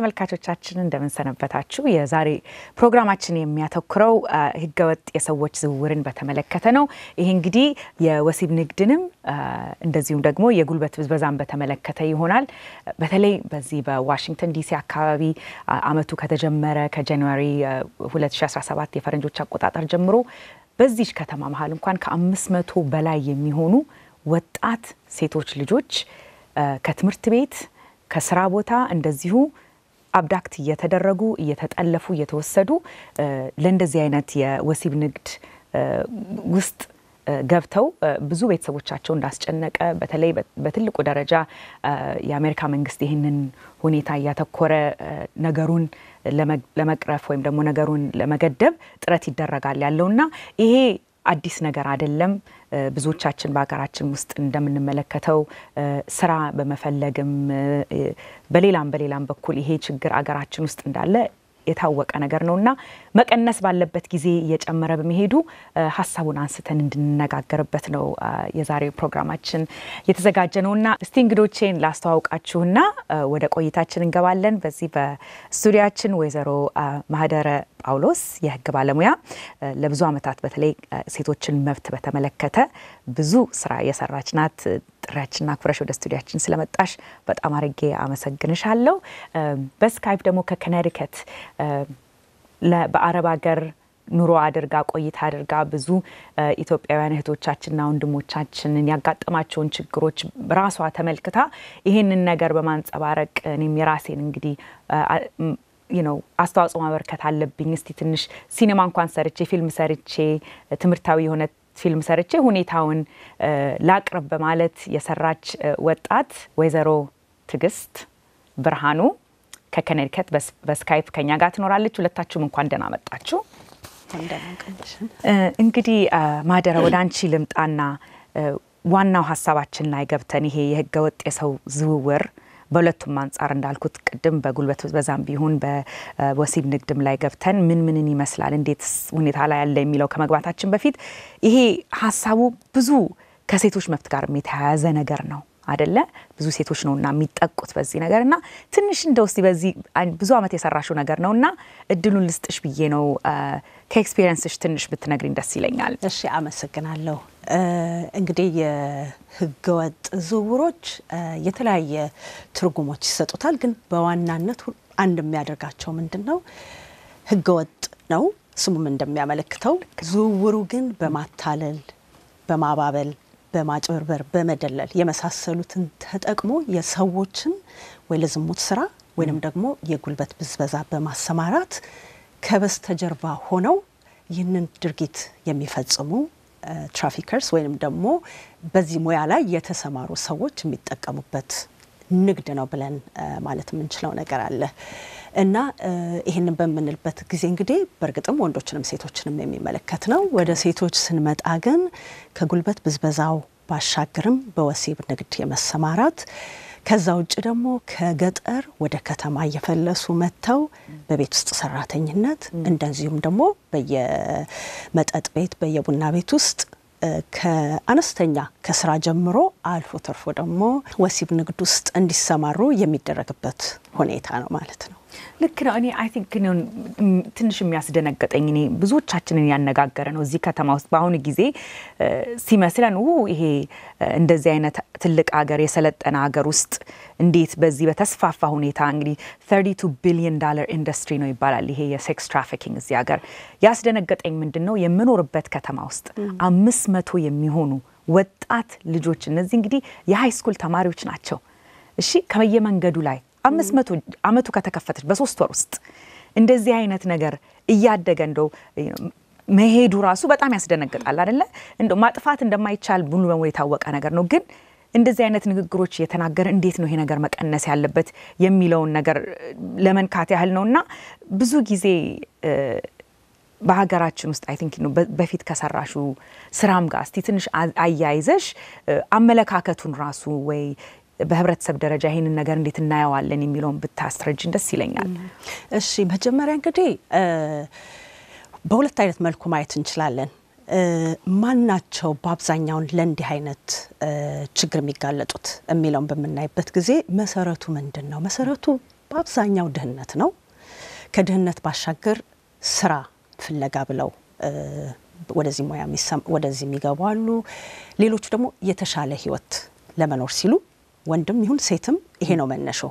ተመልካቾቻችን እንደምንሰነበታችሁ። የዛሬ ፕሮግራማችን የሚያተኩረው ህገወጥ የሰዎች ዝውውርን በተመለከተ ነው። ይህ እንግዲህ የወሲብ ንግድንም እንደዚሁም ደግሞ የጉልበት ብዝበዛን በተመለከተ ይሆናል። በተለይ በዚህ በዋሽንግተን ዲሲ አካባቢ አመቱ ከተጀመረ ከጃንዋሪ 2017 የፈረንጆች አቆጣጠር ጀምሮ በዚች ከተማ መሀል እንኳን ከአምስት መቶ በላይ የሚሆኑ ወጣት ሴቶች ልጆች ከትምህርት ቤት ከስራ ቦታ እንደዚሁ አብዳክት እየተደረጉ እየተጠለፉ እየተወሰዱ ለእንደዚህ አይነት የወሲብ ንግድ ውስጥ ገብተው ብዙ ቤተሰቦቻቸው እንዳስጨነቀ በተለይ በትልቁ ደረጃ የአሜሪካ መንግስት ይህንን ሁኔታ እያተኮረ ነገሩን ለመቅረፍ ወይም ደግሞ ነገሩን ለመገደብ ጥረት ይደረጋል ያለውና ይሄ አዲስ ነገር አይደለም። ብዙዎቻችን በሀገራችን ውስጥ እንደምንመለከተው ስራ በመፈለግም በሌላም በሌላም በኩል ይሄ ችግር አገራችን ውስጥ እንዳለ የታወቀ ነገር ነው እና መቀነስ ባለበት ጊዜ እየጨመረ በመሄዱ ሀሳቡን አንስተን እንድንነጋገርበት ነው የዛሬው ፕሮግራማችን የተዘጋጀ ነውና እስቲ እንግዶቼን ላስተዋውቃችሁና ወደ ቆይታችን እንገባለን። በዚህ በስቱዲያችን ወይዘሮ ማህደረ ጳውሎስ የህግ ባለሙያ ለብዙ አመታት በተለይ ሴቶችን መብት በተመለከተ ብዙ ስራ የሰራች ናት። ጥሪያችንና አክብረሽ ወደ ስቱዲያችን ስለመጣሽ በጣም አርጌ አመሰግንሻለው በስካይፕ ደግሞ ከከነሪከት በአረብ ሀገር ኑሮ አድርጋ ቆይታ አድርጋ ብዙ ኢትዮጵያውያን እህቶቻችንና ወንድሞቻችንን ያጋጠማቸውን ችግሮች ራሷ ተመልክታ ይህንን ነገር በማንጸባረቅ እኔም የራሴን እንግዲህ ነው አስተዋጽኦ ማበርከት አለብኝ። እስቲ ትንሽ ሲኔማ እንኳን ሰርቼ ፊልም ሰርቼ ትምህርታዊ የሆነ ፊልም ሰርቼ ሁኔታውን ላቅርብ በማለት የሰራች ወጣት ወይዘሮ ትዕግስት ብርሃኑ ከከነድከት በስካይፕ ከኛ ጋር ትኖራለች። ሁለታችሁም እንኳን ደህና መጣችሁ። እንግዲህ ማደራ ወደ አንቺ ልምጣና ዋናው ሀሳባችን ላይ ገብተን ይሄ የህገወጥ የሰው ዝውውር በሁለቱም አንጻር እንዳልኩት ቅድም በጉልበት በዛም ቢሆን በወሲብ ንግድም ላይ ገብተን ምን ምንን ይመስላል እንዴት ሁኔታ ላይ ያለ የሚለው ከመግባታችን በፊት ይሄ ሀሳቡ ብዙ ከሴቶች መብት ጋር የተያያዘ ነገር ነው። አደለ? ብዙ ሴቶች ነውና የሚጠቁት በዚህ ነገር እና ትንሽ እንደ እስቲ በዚህ ብዙ አመት የሰራሽው ነገር ነው እና እድሉን ልስጥሽ ብዬ ነው። ከኤክስፔሪንስሽ ትንሽ ብትነግሪኝ ደስ ይለኛል። እሺ፣ አመሰግናለሁ። እንግዲህ የህገወጥ ዝውውሮች የተለያየ ትርጉሞች ይሰጡታል። ግን በዋናነት አንድ የሚያደርጋቸው ምንድን ነው? ህገወጥ ነው ስሙም እንደሚያመለክተው። ዝውውሩ ግን በማታለል በማባበል በማጭበርበር በመደለል የመሳሰሉትን ተጠቅሞ የሰዎችን ወይ ለዝሙት ስራ ወይንም ደግሞ የጉልበት ብዝበዛ በማሰማራት ከበስተጀርባ ሆነው ይህንን ድርጊት የሚፈጽሙ ትራፊከርስ ወይንም ደግሞ በዚህ ሙያ ላይ የተሰማሩ ሰዎች የሚጠቀሙበት ንግድ ነው ብለን ማለት የምንችለው ነገር አለ። እና ይህንን በምንልበት ጊዜ እንግዲህ በእርግጥም ወንዶችንም ሴቶችንም የሚመለከት ነው። ወደ ሴቶች ስንመጣ ግን ከጉልበት ብዝበዛው ባሻገርም በወሲብ ንግድ የመሰማራት ከዛ ውጭ ደግሞ ከገጠር ወደ ከተማ እየፈለሱ መጥተው በቤት ውስጥ ሰራተኝነት እንደዚሁም ደግሞ በየመጠጥ ቤት በየቡና ቤት ውስጥ ከአነስተኛ ከስራ ጀምሮ አልፎ ተርፎ ደግሞ ወሲብ ንግድ ውስጥ እንዲሰማሩ የሚደረግበት ሁኔታ ነው ማለት ነው። ልክ ነው። እኔ አይ ቲንክ ትንሽ የሚያስደነገጠኝ እኔ ብዙዎቻችንን ያነጋገረ ነው እዚህ ከተማ ውስጥ በአሁኑ ጊዜ ሲመስለን ይሄ እንደዚህ አይነት ትልቅ ሀገር የሰለጠነ ሀገር ውስጥ እንዴት በዚህ በተስፋፋ ሁኔታ እንግዲህ 32 ቢሊዮን ዳለር ኢንዱስትሪ ነው ይባላል ይሄ የሴክስ ትራፊኪንግ እዚህ ሀገር። ያስደነገጠኝ ምንድን ነው የምኖርበት ከተማ ውስጥ አምስት መቶ የሚሆኑ ወጣት ልጆች እነዚህ እንግዲህ የሃይ ስኩል ተማሪዎች ናቸው። እሺ ከየመንገዱ ላይ አምስት መቶ አመቱ ከተከፈተች በሶስት ወር ውስጥ እንደዚህ አይነት ነገር እያደገ እንደው መሄዱ ራሱ በጣም ያስደነግጣል አደለ? እንደ ማጥፋት እንደማይቻል ሙሉ በሙሉ የታወቀ ነገር ነው ግን እንደዚህ አይነት ንግግሮች እየተናገረ እንዴት ነው ይሄ ነገር መቀነስ ያለበት የሚለውን ነገር ለመንካት ያህል ነው እና ብዙ ጊዜ በሀገራችን ውስጥ አይ ቲንክ በፊት ከሰራሹ ስራም ጋር እስቲ ትንሽ አያይዘሽ አመለካከቱን ራሱ ወይ በህብረተሰብ ደረጃ ይህንን ነገር እንዴት እናየዋለን የሚለውን ብታስረጅን ደስ ይለኛል። እሺ፣ መጀመሪያ እንግዲህ በሁለት አይነት መልኩ ማየት እንችላለን። ማን ናቸው በአብዛኛውን ለእንዲህ አይነት ችግር የሚጋለጡት የሚለውን በምናይበት ጊዜ መሰረቱ ምንድን ነው? መሰረቱ በአብዛኛው ድህነት ነው። ከድህነት ባሻገር ስራ ፍለጋ ብለው ወደዚህ ሙያ ወደዚህ የሚገቡ አሉ። ሌሎቹ ደግሞ የተሻለ ህይወት ለመኖር ሲሉ ወንድም ይሁን ሴትም ይሄ ነው መነሻው።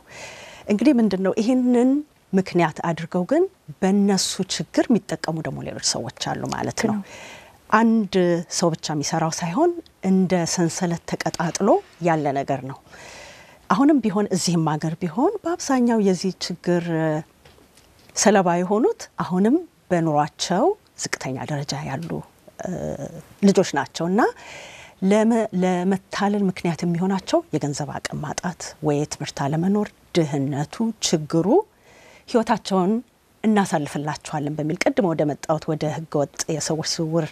እንግዲህ ምንድን ነው ይህንን ምክንያት አድርገው ግን በነሱ ችግር የሚጠቀሙ ደግሞ ሌሎች ሰዎች አሉ ማለት ነው። አንድ ሰው ብቻ የሚሰራው ሳይሆን እንደ ሰንሰለት ተቀጣጥሎ ያለ ነገር ነው። አሁንም ቢሆን እዚህም ሀገር ቢሆን በአብዛኛው የዚህ ችግር ሰለባ የሆኑት አሁንም በኑሯቸው ዝቅተኛ ደረጃ ያሉ ልጆች ናቸው እና ለመታለል ምክንያት የሚሆናቸው የገንዘብ አቅም ማጣት ወይ ትምህርት አለመኖር፣ ድህነቱ፣ ችግሩ ህይወታቸውን እናሳልፍላቸዋለን በሚል ቅድመ ወደ መጣሁት ወደ ህገወጥ የሰዎች ዝውውር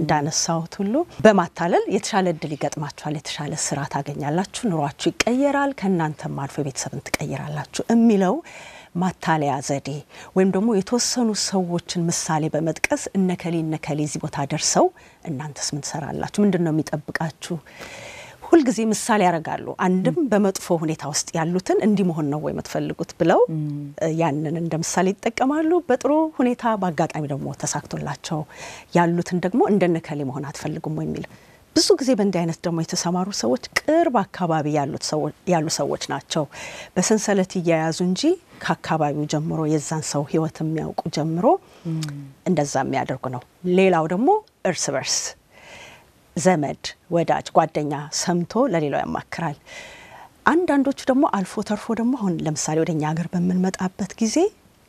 እንዳነሳሁት ሁሉ በማታለል የተሻለ እድል ይገጥማቸኋል የተሻለ ስራ ታገኛላችሁ፣ ኑሯችሁ ይቀየራል፣ ከእናንተም አልፎ የቤተሰብን ትቀይራላችሁ የሚለው ማታለያ ዘዴ ወይም ደግሞ የተወሰኑ ሰዎችን ምሳሌ በመጥቀስ እነከሌ እነከሌ እዚህ ቦታ ደርሰው እናንተስ ምን ትሰራላችሁ? ምንድን ነው የሚጠብቃችሁ? ሁልጊዜ ምሳሌ ያደርጋሉ። አንድም በመጥፎ ሁኔታ ውስጥ ያሉትን እንዲህ መሆን ነው ወይ የምትፈልጉት ብለው ያንን እንደ ምሳሌ ይጠቀማሉ። በጥሩ ሁኔታ በአጋጣሚ ደግሞ ተሳክቶላቸው ያሉትን ደግሞ እንደነከሌ መሆን አትፈልጉም የሚል ብዙ ጊዜ በእንዲህ አይነት ደግሞ የተሰማሩ ሰዎች ቅርብ አካባቢ ያሉ ሰዎች ናቸው። በሰንሰለት እያያዙ እንጂ ከአካባቢው ጀምሮ የዛን ሰው ህይወት የሚያውቁ ጀምሮ እንደዛ የሚያደርጉ ነው። ሌላው ደግሞ እርስ በርስ ዘመድ፣ ወዳጅ፣ ጓደኛ ሰምቶ ለሌላው ያማክራል። አንዳንዶቹ ደግሞ አልፎ ተርፎ ደግሞ አሁን ለምሳሌ ወደ እኛ ሀገር በምንመጣበት ጊዜ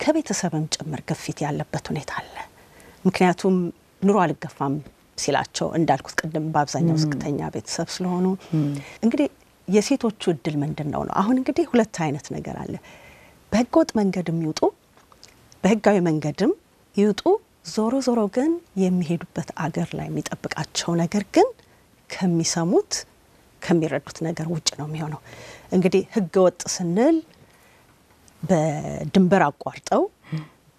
ከቤተሰብም ጭምር ግፊት ያለበት ሁኔታ አለ። ምክንያቱም ኑሮ አልገፋም ሲላቸው እንዳልኩት ቅድም በአብዛኛው ዝቅተኛ ቤተሰብ ስለሆኑ እንግዲህ የሴቶቹ እድል ምንድን ነው ነው። አሁን እንግዲህ ሁለት አይነት ነገር አለ። በህገወጥ መንገድም ይውጡ፣ በህጋዊ መንገድም ይውጡ፣ ዞሮ ዞሮ ግን የሚሄዱበት አገር ላይ የሚጠብቃቸው ነገር ግን ከሚሰሙት ከሚረዱት ነገር ውጭ ነው የሚሆነው። እንግዲህ ህገወጥ ስንል በድንበር አቋርጠው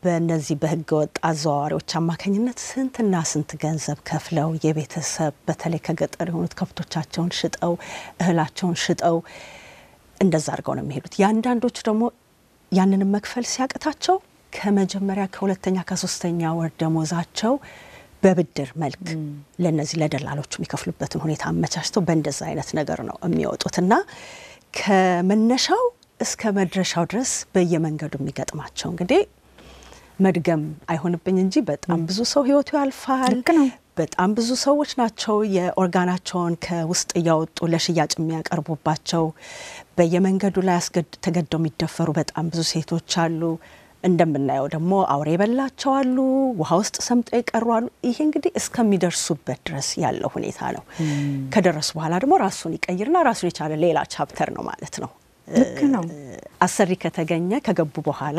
በእነዚህ በህገ ወጥ አዘዋዋሪዎች አማካኝነት ስንትና ስንት ገንዘብ ከፍለው የቤተሰብ በተለይ ከገጠር የሆኑት ከብቶቻቸውን ሽጠው እህላቸውን ሽጠው እንደዛ አድርገው ነው የሚሄዱት። የአንዳንዶቹ ደግሞ ያንንም መክፈል ሲያቅታቸው ከመጀመሪያ ከሁለተኛ ከሶስተኛ ወር ደሞዛቸው በብድር መልክ ለነዚህ ለደላሎቹ የሚከፍሉበትን ሁኔታ አመቻችተው በእንደዛ አይነት ነገር ነው የሚወጡት እና ከመነሻው እስከ መድረሻው ድረስ በየመንገዱ የሚገጥማቸው እንግዲህ መድገም አይሆንብኝ እንጂ በጣም ብዙ ሰው ህይወቱ ያልፋል። በጣም ብዙ ሰዎች ናቸው የኦርጋናቸውን ከውስጥ እያወጡ ለሽያጭ የሚያቀርቡባቸው። በየመንገዱ ላይ ተገደው የሚደፈሩ በጣም ብዙ ሴቶች አሉ። እንደምናየው ደግሞ አውሬ በላቸው አሉ፣ ውሃ ውስጥ ሰምጠው የቀሩ አሉ። ይሄ እንግዲህ እስከሚደርሱበት ድረስ ያለው ሁኔታ ነው። ከደረሱ በኋላ ደግሞ ራሱን ይቀይርና ራሱን የቻለ ሌላ ቻፕተር ነው ማለት ነው። ልክ ነው። አሰሪ ከተገኘ ከገቡ በኋላ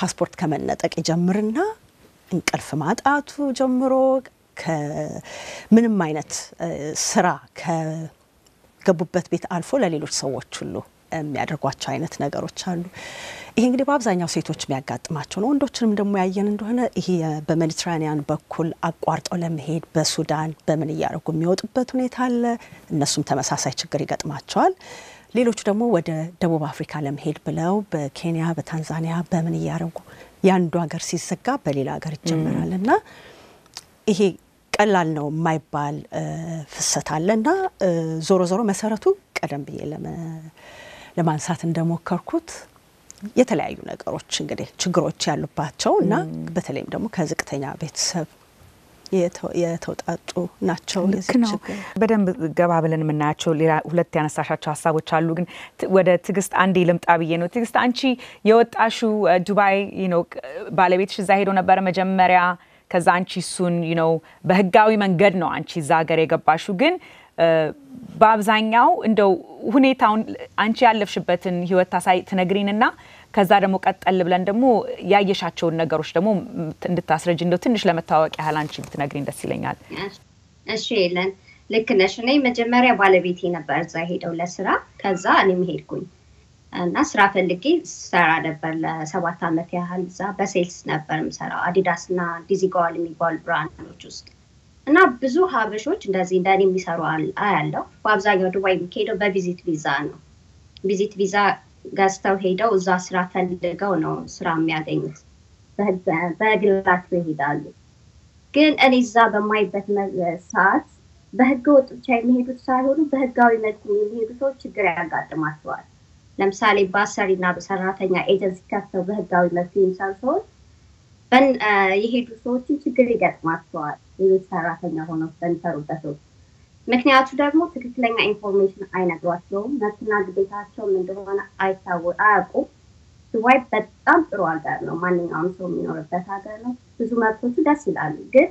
ፓስፖርት ከመነጠቅ ይጀምርና እንቅልፍ ማጣቱ ጀምሮ ከምንም አይነት ስራ ከገቡበት ቤት አልፎ ለሌሎች ሰዎች ሁሉ የሚያደርጓቸው አይነት ነገሮች አሉ። ይሄ እንግዲህ በአብዛኛው ሴቶች የሚያጋጥማቸው ነው። ወንዶችንም ደግሞ ያየን እንደሆነ ይሄ በሜዲትራኒያን በኩል አቋርጠው ለመሄድ በሱዳን በምን እያደረጉ የሚወጡበት ሁኔታ አለ። እነሱም ተመሳሳይ ችግር ይገጥማቸዋል። ሌሎቹ ደግሞ ወደ ደቡብ አፍሪካ ለመሄድ ብለው በኬንያ፣ በታንዛኒያ በምን እያደረጉ የአንዱ ሀገር ሲዘጋ በሌላ ሀገር ይጀመራል እና ይሄ ቀላል ነው የማይባል ፍሰት አለ እና ዞሮ ዞሮ መሰረቱ ቀደም ብዬ ለማንሳት እንደሞከርኩት የተለያዩ ነገሮች እንግዲህ ችግሮች ያሉባቸው እና በተለይም ደግሞ ከዝቅተኛ ቤተሰብ የተውጣጡ ናቸው። ልክ ነው። በደንብ ገባ ብለን የምናያቸው ሌላ ሁለት ያነሳሻቸው ሀሳቦች አሉ። ግን ወደ ትግስት አንዴ ልምጣ ብዬ ነው። ትግስት አንቺ የወጣሹ ዱባይ ነው፣ ባለቤትሽ እዛ ሄዶ ነበረ መጀመሪያ። ከዛ አንቺ እሱን ነው በህጋዊ መንገድ ነው አንቺ እዛ ሀገር የገባሹ ግን በአብዛኛው እንደው ሁኔታውን አንቺ ያለፍሽበትን ህይወት ታሳይ ትነግሪንና ከዛ ደግሞ ቀጠል ብለን ደግሞ ያየሻቸውን ነገሮች ደግሞ እንድታስረጅ እንደው ትንሽ ለመታወቅ ያህል አንቺ ብትነግሪኝ ደስ ይለኛል። እሺ የለን ልክ ነሽ። እኔ መጀመሪያ ባለቤቴ ነበር እዛ ሄደው ለስራ፣ ከዛ እኔም ሄድኩኝ እና ስራ ፈልጌ ሰራ ነበር ለሰባት ዓመት ያህል እዛ በሴልስ ነበር የምሰራው አዲዳስ እና ዲዚጋዋል የሚባሉ ብራንዶች ውስጥ እና ብዙ ሀበሾች እንደዚህ እንደኔ የሚሰሩ አያለው። በአብዛኛው ዱባይ የሚካሄደው በቪዚት ቪዛ ነው። ቪዚት ቪዛ ገዝተው ሄደው እዛ ስራ ፈልገው ነው ስራ የሚያገኙት። በግላቸው ይሄዳሉ። ግን እኔ እዛ በማይበት ሰዓት በህገ ወጥ ብቻ የሚሄዱት ሳይሆኑ በህጋዊ መልኩ የሚሄዱ ሰዎች ችግር ያጋጥማቸዋል። ለምሳሌ በአሰሪና በሰራተኛ ኤጀንሲ ከፍተው በህጋዊ መልኩ የሚሰሩ ሰዎች የሄዱ ሰዎችን ችግር ይገጥማቸዋል። የቤት ሰራተኛ ሆነው በሚሰሩበት ወቅት ምክንያቱ ደግሞ ትክክለኛ ኢንፎርሜሽን አይነግሯቸውም። መብትና ግዴታቸውም እንደሆነ አያውቁ አያውቁም። ዱባይ በጣም ጥሩ ሀገር ነው። ማንኛውም ሰው የሚኖርበት ሀገር ነው። ብዙ መብቶቹ ደስ ይላሉ፣ ግን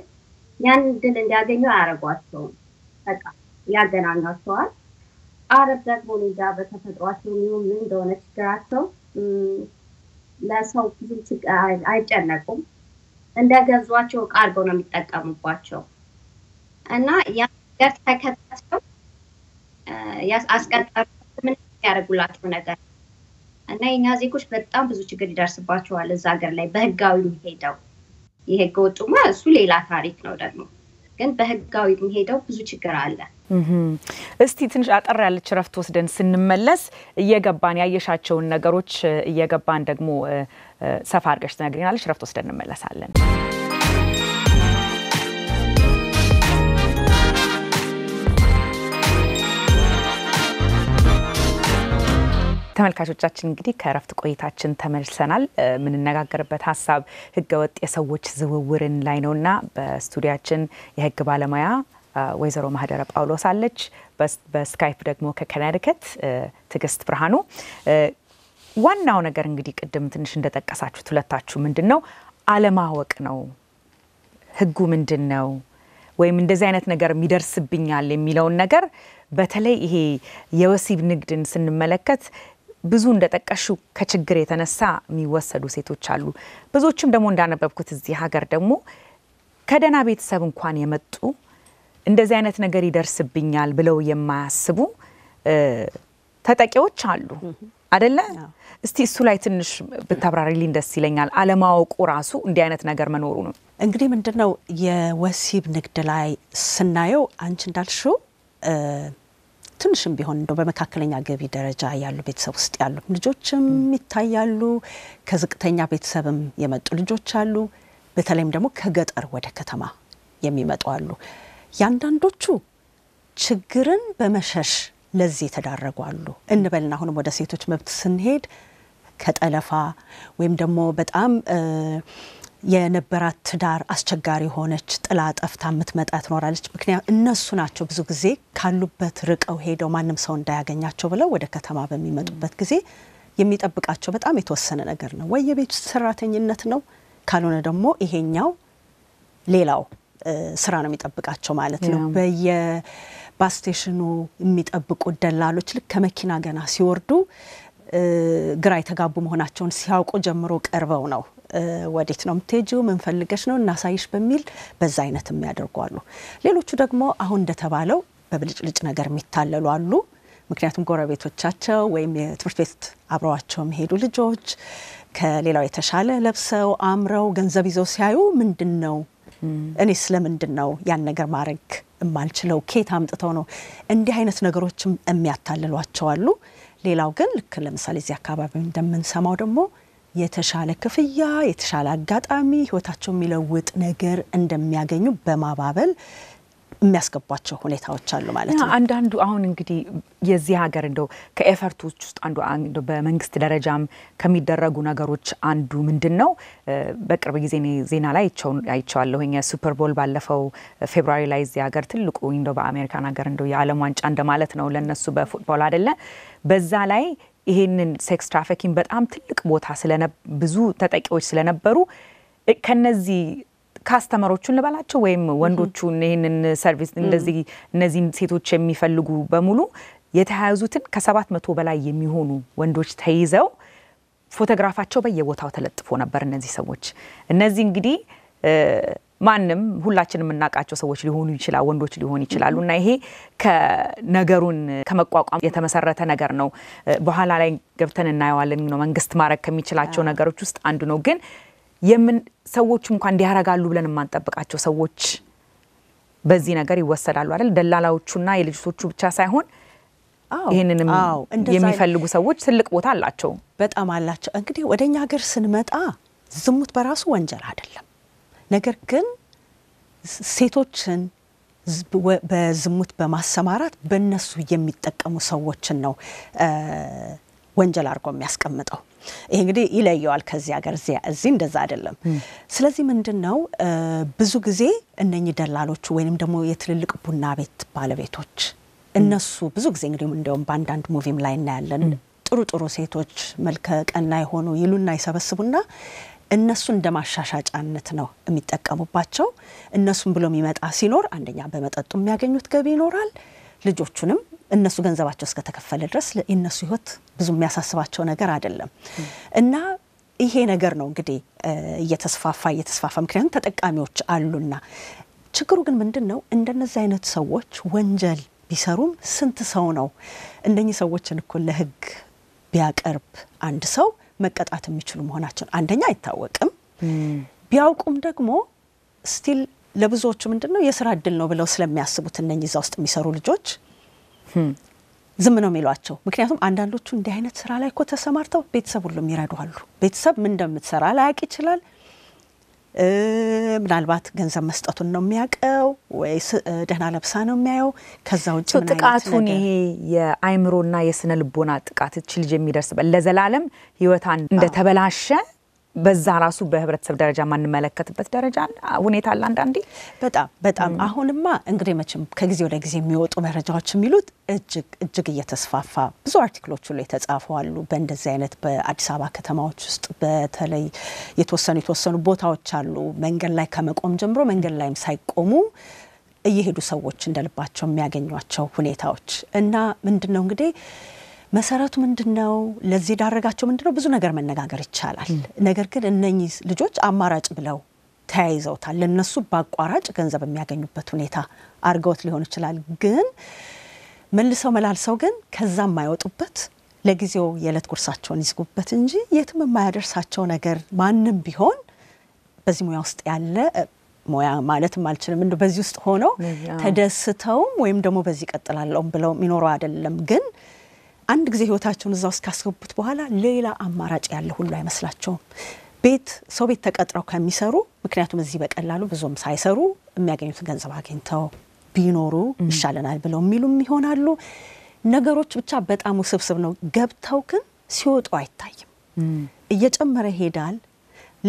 ያን ድል እንዲያገኙ አያደርጓቸውም። በቃ ያገናኟቸዋል። አረብ ደግሞ ሌላ በተፈጥሯቸው የሚሆን ምን እንደሆነ ችግራቸው ለሰው ብዙ አይጨነቁም። እንደ ገዟቸው ዕቃ አድርገው ነው የሚጠቀሙባቸው እና ነገር ተከታትለው አስቀጣሪ ምን ያደርጉላቸው ነገር እና የኛ ዜጎች በጣም ብዙ ችግር ይደርስባቸዋል እዛ ሀገር ላይ በህጋዊ ሄደው የህገ ወጡማ እሱ ሌላ ታሪክ ነው ደግሞ ግን በህጋዊ ሄደው ብዙ ችግር አለ። እስቲ ትንሽ አጠር ያለች እረፍት ወስደን ስንመለስ እየገባን ያየሻቸውን ነገሮች እየገባን ደግሞ ሰፋ አድርገሽ ትነግሪናለች እረፍት ወስደን እንመለሳለን። ተመልካቾቻችን እንግዲህ ከእረፍት ቆይታችን ተመልሰናል። የምንነጋገርበት ሀሳብ ህገወጥ የሰዎች ዝውውርን ላይ ነው እና በስቱዲያችን የህግ ባለሙያ ወይዘሮ ማህደረ ጳውሎስ አለች። በስካይፕ ደግሞ ከኮነቲከት ትግስት ብርሃኑ። ዋናው ነገር እንግዲህ ቅድም ትንሽ እንደጠቀሳችሁት ሁለታችሁ ምንድን ነው አለማወቅ ነው ህጉ ምንድን ነው ወይም እንደዚህ አይነት ነገር የሚደርስብኛል የሚለውን ነገር በተለይ ይሄ የወሲብ ንግድን ስንመለከት ብዙ እንደጠቀሽው ከችግር የተነሳ የሚወሰዱ ሴቶች አሉ። ብዙዎችም ደግሞ እንዳነበብኩት እዚህ ሀገር ደግሞ ከደህና ቤተሰብ እንኳን የመጡ እንደዚህ አይነት ነገር ይደርስብኛል ብለው የማያስቡ ተጠቂዎች አሉ አደለ? እስቲ እሱ ላይ ትንሽ ብታብራሪልኝ ደስ ይለኛል። አለማወቁ ራሱ እንዲህ አይነት ነገር መኖሩ ነው። እንግዲህ ምንድነው የወሲብ ንግድ ላይ ስናየው አንቺ እንዳልሽው ትንሽም ቢሆን እንደው በመካከለኛ ገቢ ደረጃ ያሉ ቤተሰብ ውስጥ ያሉ ልጆችም ይታያሉ። ከዝቅተኛ ቤተሰብም የመጡ ልጆች አሉ። በተለይም ደግሞ ከገጠር ወደ ከተማ የሚመጡ አሉ። ያንዳንዶቹ ችግርን በመሸሽ ለዚህ የተዳረጉ አሉ እንበልና አሁንም ወደ ሴቶች መብት ስንሄድ ከጠለፋ ወይም ደግሞ በጣም የነበራት ትዳር አስቸጋሪ ሆነች፣ ጥላ ጠፍታ የምትመጣ ትኖራለች። ምክንያቱ እነሱ ናቸው ብዙ ጊዜ ካሉበት ርቀው ሄደው ማንም ሰው እንዳያገኛቸው ብለው ወደ ከተማ በሚመጡበት ጊዜ የሚጠብቃቸው በጣም የተወሰነ ነገር ነው። ወይ የቤት ሰራተኝነት ነው፣ ካልሆነ ደግሞ ይሄኛው ሌላው ስራ ነው የሚጠብቃቸው ማለት ነው። በየባስቴሽኑ የሚጠብቁ ደላሎች ልክ ከመኪና ገና ሲወርዱ ግራ የተጋቡ መሆናቸውን ሲያውቁ ጀምሮ ቀርበው ነው ወዴት ነው የምትሄጂው? ምን ፈልገሽ ነው እናሳይሽ በሚል በዛ አይነት የሚያደርጉ አሉ። ሌሎቹ ደግሞ አሁን እንደተባለው በብልጭልጭ ነገር የሚታለሉ አሉ። ምክንያቱም ጎረቤቶቻቸው ወይም የትምህርት ቤት አብረዋቸው የሚሄዱ ልጆች ከሌላው የተሻለ ለብሰው አምረው ገንዘብ ይዘው ሲያዩ ምንድን ነው እኔ ስለምንድን ነው ያን ነገር ማድረግ የማልችለው? ኬት አምጥተው ነው? እንዲህ አይነት ነገሮችም የሚያታልሏቸው አሉ። ሌላው ግን ልክ ለምሳሌ እዚህ አካባቢ እንደምንሰማው ደግሞ የተሻለ ክፍያ፣ የተሻለ አጋጣሚ፣ ህይወታቸው የሚለውጥ ነገር እንደሚያገኙ በማባበል የሚያስገቧቸው ሁኔታዎች አሉ ማለት ነው። አንዳንዱ አሁን እንግዲህ የዚህ ሀገር እንደው ከኤፈርቶች ውስጥ አንዱ በመንግስት ደረጃም ከሚደረጉ ነገሮች አንዱ ምንድን ነው? በቅርብ ጊዜ ዜና ላይ አይቸዋለሁ ሱፐር ባለፈው ፌብሩዋሪ ላይ እዚህ ሀገር ትልቁ እንደው በአሜሪካን ሀገር እንደው የዓለም ዋንጫ እንደማለት ነው ለነሱ በፉትቦል አይደለ? በዛ ላይ ይሄንን ሴክስ ትራፊኪንግ በጣም ትልቅ ቦታ ብዙ ተጠቂዎች ስለነበሩ ከነዚህ ካስተመሮቹን ልበላቸው ወይም ወንዶቹን ይህንን ሰርቪስ እንደዚህ እነዚህን ሴቶች የሚፈልጉ በሙሉ የተያያዙትን ከሰባት መቶ በላይ የሚሆኑ ወንዶች ተይዘው ፎቶግራፋቸው በየቦታው ተለጥፎ ነበር። እነዚህ ሰዎች እነዚህ እንግዲህ ማንም ሁላችንም የምናውቃቸው ሰዎች ሊሆኑ ይችላል፣ ወንዶች ሊሆኑ ይችላሉ። እና ይሄ ከነገሩን ከመቋቋም የተመሰረተ ነገር ነው። በኋላ ላይ ገብተን እናየዋለን። ነው መንግስት ማድረግ ከሚችላቸው ነገሮች ውስጥ አንዱ ነው። ግን የምን ሰዎቹ እንኳ እንዲያረጋሉ ብለን የማንጠብቃቸው ሰዎች በዚህ ነገር ይወሰዳሉ አይደል? ደላላዎቹና የልጅቶቹ ብቻ ሳይሆን ይህንንም የሚፈልጉ ሰዎች ትልቅ ቦታ አላቸው፣ በጣም አላቸው። እንግዲህ ወደ እኛ ሀገር ስንመጣ ዝሙት በራሱ ወንጀል አይደለም። ነገር ግን ሴቶችን በዝሙት በማሰማራት በእነሱ የሚጠቀሙ ሰዎችን ነው ወንጀል አድርጎ የሚያስቀምጠው። ይሄ እንግዲህ ይለየዋል ከዚህ ሀገር። እዚህ እንደዛ አይደለም። ስለዚህ ምንድን ነው ብዙ ጊዜ እነኚህ ደላሎቹ ወይንም ደግሞ የትልልቅ ቡና ቤት ባለቤቶች እነሱ ብዙ ጊዜ እንግዲህ እንዲያውም በአንዳንድ ሙቪም ላይ እናያለን ጥሩ ጥሩ ሴቶች መልከ ቀና የሆኑ ይሉና ይሰበስቡና እነሱን እንደ ማሻሻጫነት ነው የሚጠቀሙባቸው። እነሱን ብሎ የሚመጣ ሲኖር አንደኛ በመጠጡ የሚያገኙት ገቢ ይኖራል። ልጆቹንም እነሱ ገንዘባቸው እስከተከፈለ ድረስ የእነሱ ህይወት ብዙ የሚያሳስባቸው ነገር አይደለም እና ይሄ ነገር ነው እንግዲህ እየተስፋፋ እየተስፋፋ ምክንያቱም ተጠቃሚዎች አሉና። ችግሩ ግን ምንድን ነው? እንደነዚህ አይነት ሰዎች ወንጀል ቢሰሩም ስንት ሰው ነው እንደኚህ ሰዎችን እኮ ለህግ ቢያቀርብ አንድ ሰው መቀጣት የሚችሉ መሆናቸውን አንደኛ አይታወቅም። ቢያውቁም ደግሞ ስቲል ለብዙዎቹ ምንድን ነው የስራ እድል ነው ብለው ስለሚያስቡት እነኚህ እዛ ውስጥ የሚሰሩ ልጆች ዝም ነው የሚሏቸው። ምክንያቱም አንዳንዶቹ እንዲህ አይነት ስራ ላይ እኮ ተሰማርተው ቤተሰብ ሁሉ የሚረዱ ቤተሰብ ምን እንደምትሰራ ላያውቅ ይችላል። ምናልባት ገንዘብ መስጠቱን ነው የሚያውቀው ወይስ ደህና ለብሳ ነው የሚያየው? ከዛ ውጭ ጥቃቱን ይሄ የአይምሮና የስነ ልቦና ጥቃት እች ልጅ የሚደርስበት ለዘላለም ህይወታን እንደተበላሸ በዛ ራሱ በህብረተሰብ ደረጃ የማንመለከትበት ደረጃ ሁኔታ አለ። አንዳንዴ በጣም በጣም አሁንማ እንግዲህ መቼም ከጊዜ ወደ ጊዜ የሚወጡ መረጃዎች የሚሉት እጅግ እጅግ እየተስፋፋ ብዙ አርቲክሎች ሁሉ የተጻፉ አሉ። በእንደዚህ አይነት በአዲስ አበባ ከተማዎች ውስጥ በተለይ የተወሰኑ የተወሰኑ ቦታዎች አሉ መንገድ ላይ ከመቆም ጀምሮ መንገድ ላይም ሳይቆሙ እየሄዱ ሰዎች እንደልባቸው የሚያገኟቸው ሁኔታዎች እና ምንድን ነው እንግዲህ መሰረቱ ምንድን ነው? ለዚህ የዳረጋቸው ምንድን ነው? ብዙ ነገር መነጋገር ይቻላል። ነገር ግን እነኚህ ልጆች አማራጭ ብለው ተያይዘውታል። ለነሱ በአቋራጭ ገንዘብ የሚያገኙበት ሁኔታ አድርገውት ሊሆን ይችላል። ግን መልሰው መላልሰው ግን ከዛ የማይወጡበት ለጊዜው የዕለት ጉርሳቸውን ይዝጉበት እንጂ የትም የማያደርሳቸው ነገር ማንም ቢሆን በዚህ ሙያ ውስጥ ያለ ሙያ ማለትም አልችልም እንደ በዚህ ውስጥ ሆነው ተደስተውም ወይም ደግሞ በዚህ ይቀጥላለውም ብለው የሚኖረው አይደለም ግን አንድ ጊዜ ህይወታቸውን እዛ ውስጥ ካስገቡት በኋላ ሌላ አማራጭ ያለ ሁሉ አይመስላቸውም። ቤት ሰው ቤት ተቀጥረው ከሚሰሩ ምክንያቱም እዚህ በቀላሉ ብዙም ሳይሰሩ የሚያገኙትን ገንዘብ አግኝተው ቢኖሩ ይሻለናል ብለው የሚሉም ይሆናሉ። ነገሮች ብቻ በጣም ውስብስብ ነው። ገብተው ግን ሲወጡ አይታይም፣ እየጨመረ ይሄዳል።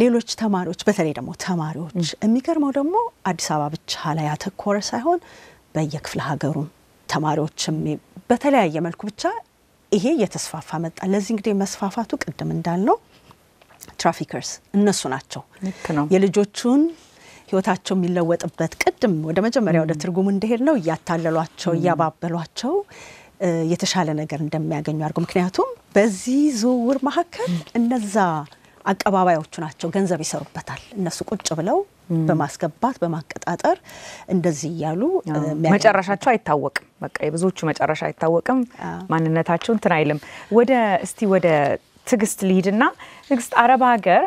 ሌሎች ተማሪዎች በተለይ ደግሞ ተማሪዎች የሚገርመው ደግሞ አዲስ አበባ ብቻ ላይ ያተኮረ ሳይሆን በየክፍለ ሀገሩም ተማሪዎችም በተለያየ መልኩ ብቻ ይሄ እየተስፋፋ መጣ። ለዚህ እንግዲህ መስፋፋቱ ቅድም እንዳልነው ትራፊከርስ እነሱ ናቸው የልጆቹን ህይወታቸው የሚለወጥበት ቅድም ወደ መጀመሪያ ወደ ትርጉሙ እንደሄድ ነው እያታለሏቸው እያባበሏቸው የተሻለ ነገር እንደሚያገኙ አድርገው ምክንያቱም በዚህ ዝውውር መካከል እነዛ አቀባባዮቹ ናቸው ገንዘብ ይሰሩበታል። እነሱ ቁጭ ብለው በማስገባት በማቀጣጠር እንደዚህ እያሉ መጨረሻቸው አይታወቅም። በቃ የብዙዎቹ መጨረሻ አይታወቅም። ማንነታቸው እንትን አይልም። ወደ እስቲ ወደ ትግስት ልሂድና ትግስት አረብ ሀገር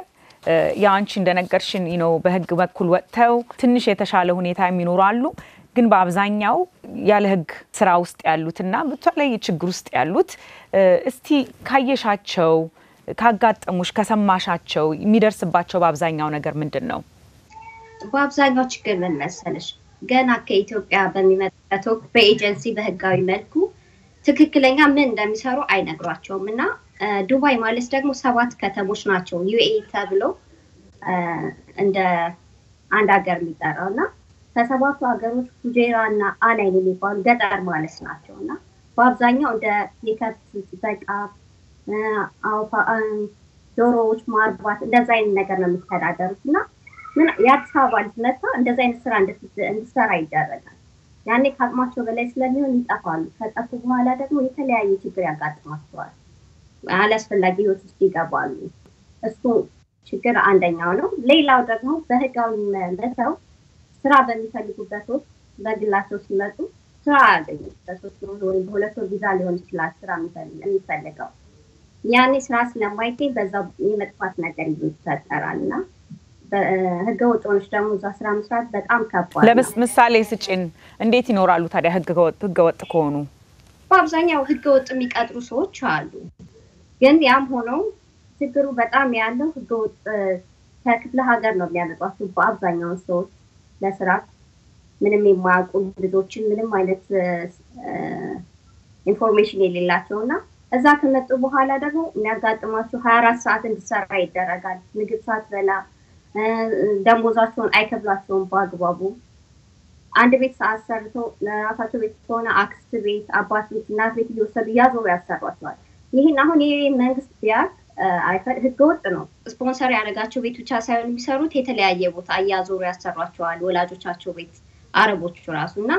የአንቺ እንደነገርሽን ነው በህግ በኩል ወጥተው ትንሽ የተሻለ ሁኔታ የሚኖሩ አሉ ግን በአብዛኛው ያለ ህግ ስራ ውስጥ ያሉትና በተለይ ችግር ውስጥ ያሉት እስቲ ካየሻቸው፣ ካጋጠሙሽ፣ ከሰማሻቸው የሚደርስባቸው በአብዛኛው ነገር ምንድን ነው? በአብዛኛው ችግር ምን መሰለሽ፣ ገና ከኢትዮጵያ በሚመጣበት ወቅት በኤጀንሲ በህጋዊ መልኩ ትክክለኛ ምን እንደሚሰሩ አይነግሯቸውም እና ዱባይ ማለት ደግሞ ሰባት ከተሞች ናቸው ዩኤ ተብሎ እንደ አንድ ሀገር የሚጠራው እና ከሰባቱ ሀገሮች ፉጀራ እና አናይን የሚባሉ ገጠር ማለት ናቸው እና በአብዛኛው እንደ የከብት በቃ ዶሮዎች ማርባት እንደዛ አይነት ነገር ነው የሚተዳደሩት እና ምን የአዲስ አበባ ልጅ መጥታ እንደዚ አይነት ስራ እንድሰራ ይደረጋል። ያኔ ከአቅማቸው በላይ ስለሚሆን ይጠፋሉ። ከጠፉ በኋላ ደግሞ የተለያየ ችግር ያጋጥማቸዋል። አላስፈላጊ ህይወት ውስጥ ይገባሉ። እሱ ችግር አንደኛው ነው። ሌላው ደግሞ በህጋዊ መተው ስራ በሚፈልጉበት ወቅት በግላቸው ሲመጡ ስራ አያገኙም። በሶስት ወር ወይም በሁለት ወር ቪዛ ሊሆን ይችላል ስራ የሚፈልገው። ያኔ ስራ ስለማይገኝ በዛ የመጥፋት ነገር ይፈጠራል እና ህገ ወጥ ሆነች ደግሞ እዛ ስራ መስራት በጣም ከባድ። ለምሳሌ ስጭን፣ እንዴት ይኖራሉ ታዲያ ህገ ወጥ ከሆኑ? በአብዛኛው ህገ ወጥ የሚቀጥሩ ሰዎች አሉ። ግን ያም ሆነው ችግሩ በጣም ያለው ህገ ወጥ ከክፍለ ሀገር ነው የሚያመጧቸው በአብዛኛው ሰዎች ለስራ ምንም የማያውቁ ልጆችን ምንም አይነት ኢንፎርሜሽን የሌላቸው እና እዛ ከመጡ በኋላ ደግሞ የሚያጋጥማቸው ሀያ አራት ሰዓት እንዲሰራ ይደረጋል። ምግብ ሳትበላ ደንቦዛቸውን አይከፍላቸውም በአግባቡ። አንድ ቤት አሰርተው ለራሳቸው ቤት ከሆነ አክስት ቤት፣ አባት ቤት፣ እናት ቤት እየወሰዱ እያዞሩ ያሰሯቸዋል። ይህን አሁን ይህ መንግስት ቢያክ አይፈር ህገ ወጥ ነው። ስፖንሰር ያደረጋቸው ቤት ብቻ ሳይሆን የሚሰሩት የተለያየ ቦታ እያዞሩ ያሰሯቸዋል። ወላጆቻቸው ቤት አረቦቹ ራሱ እና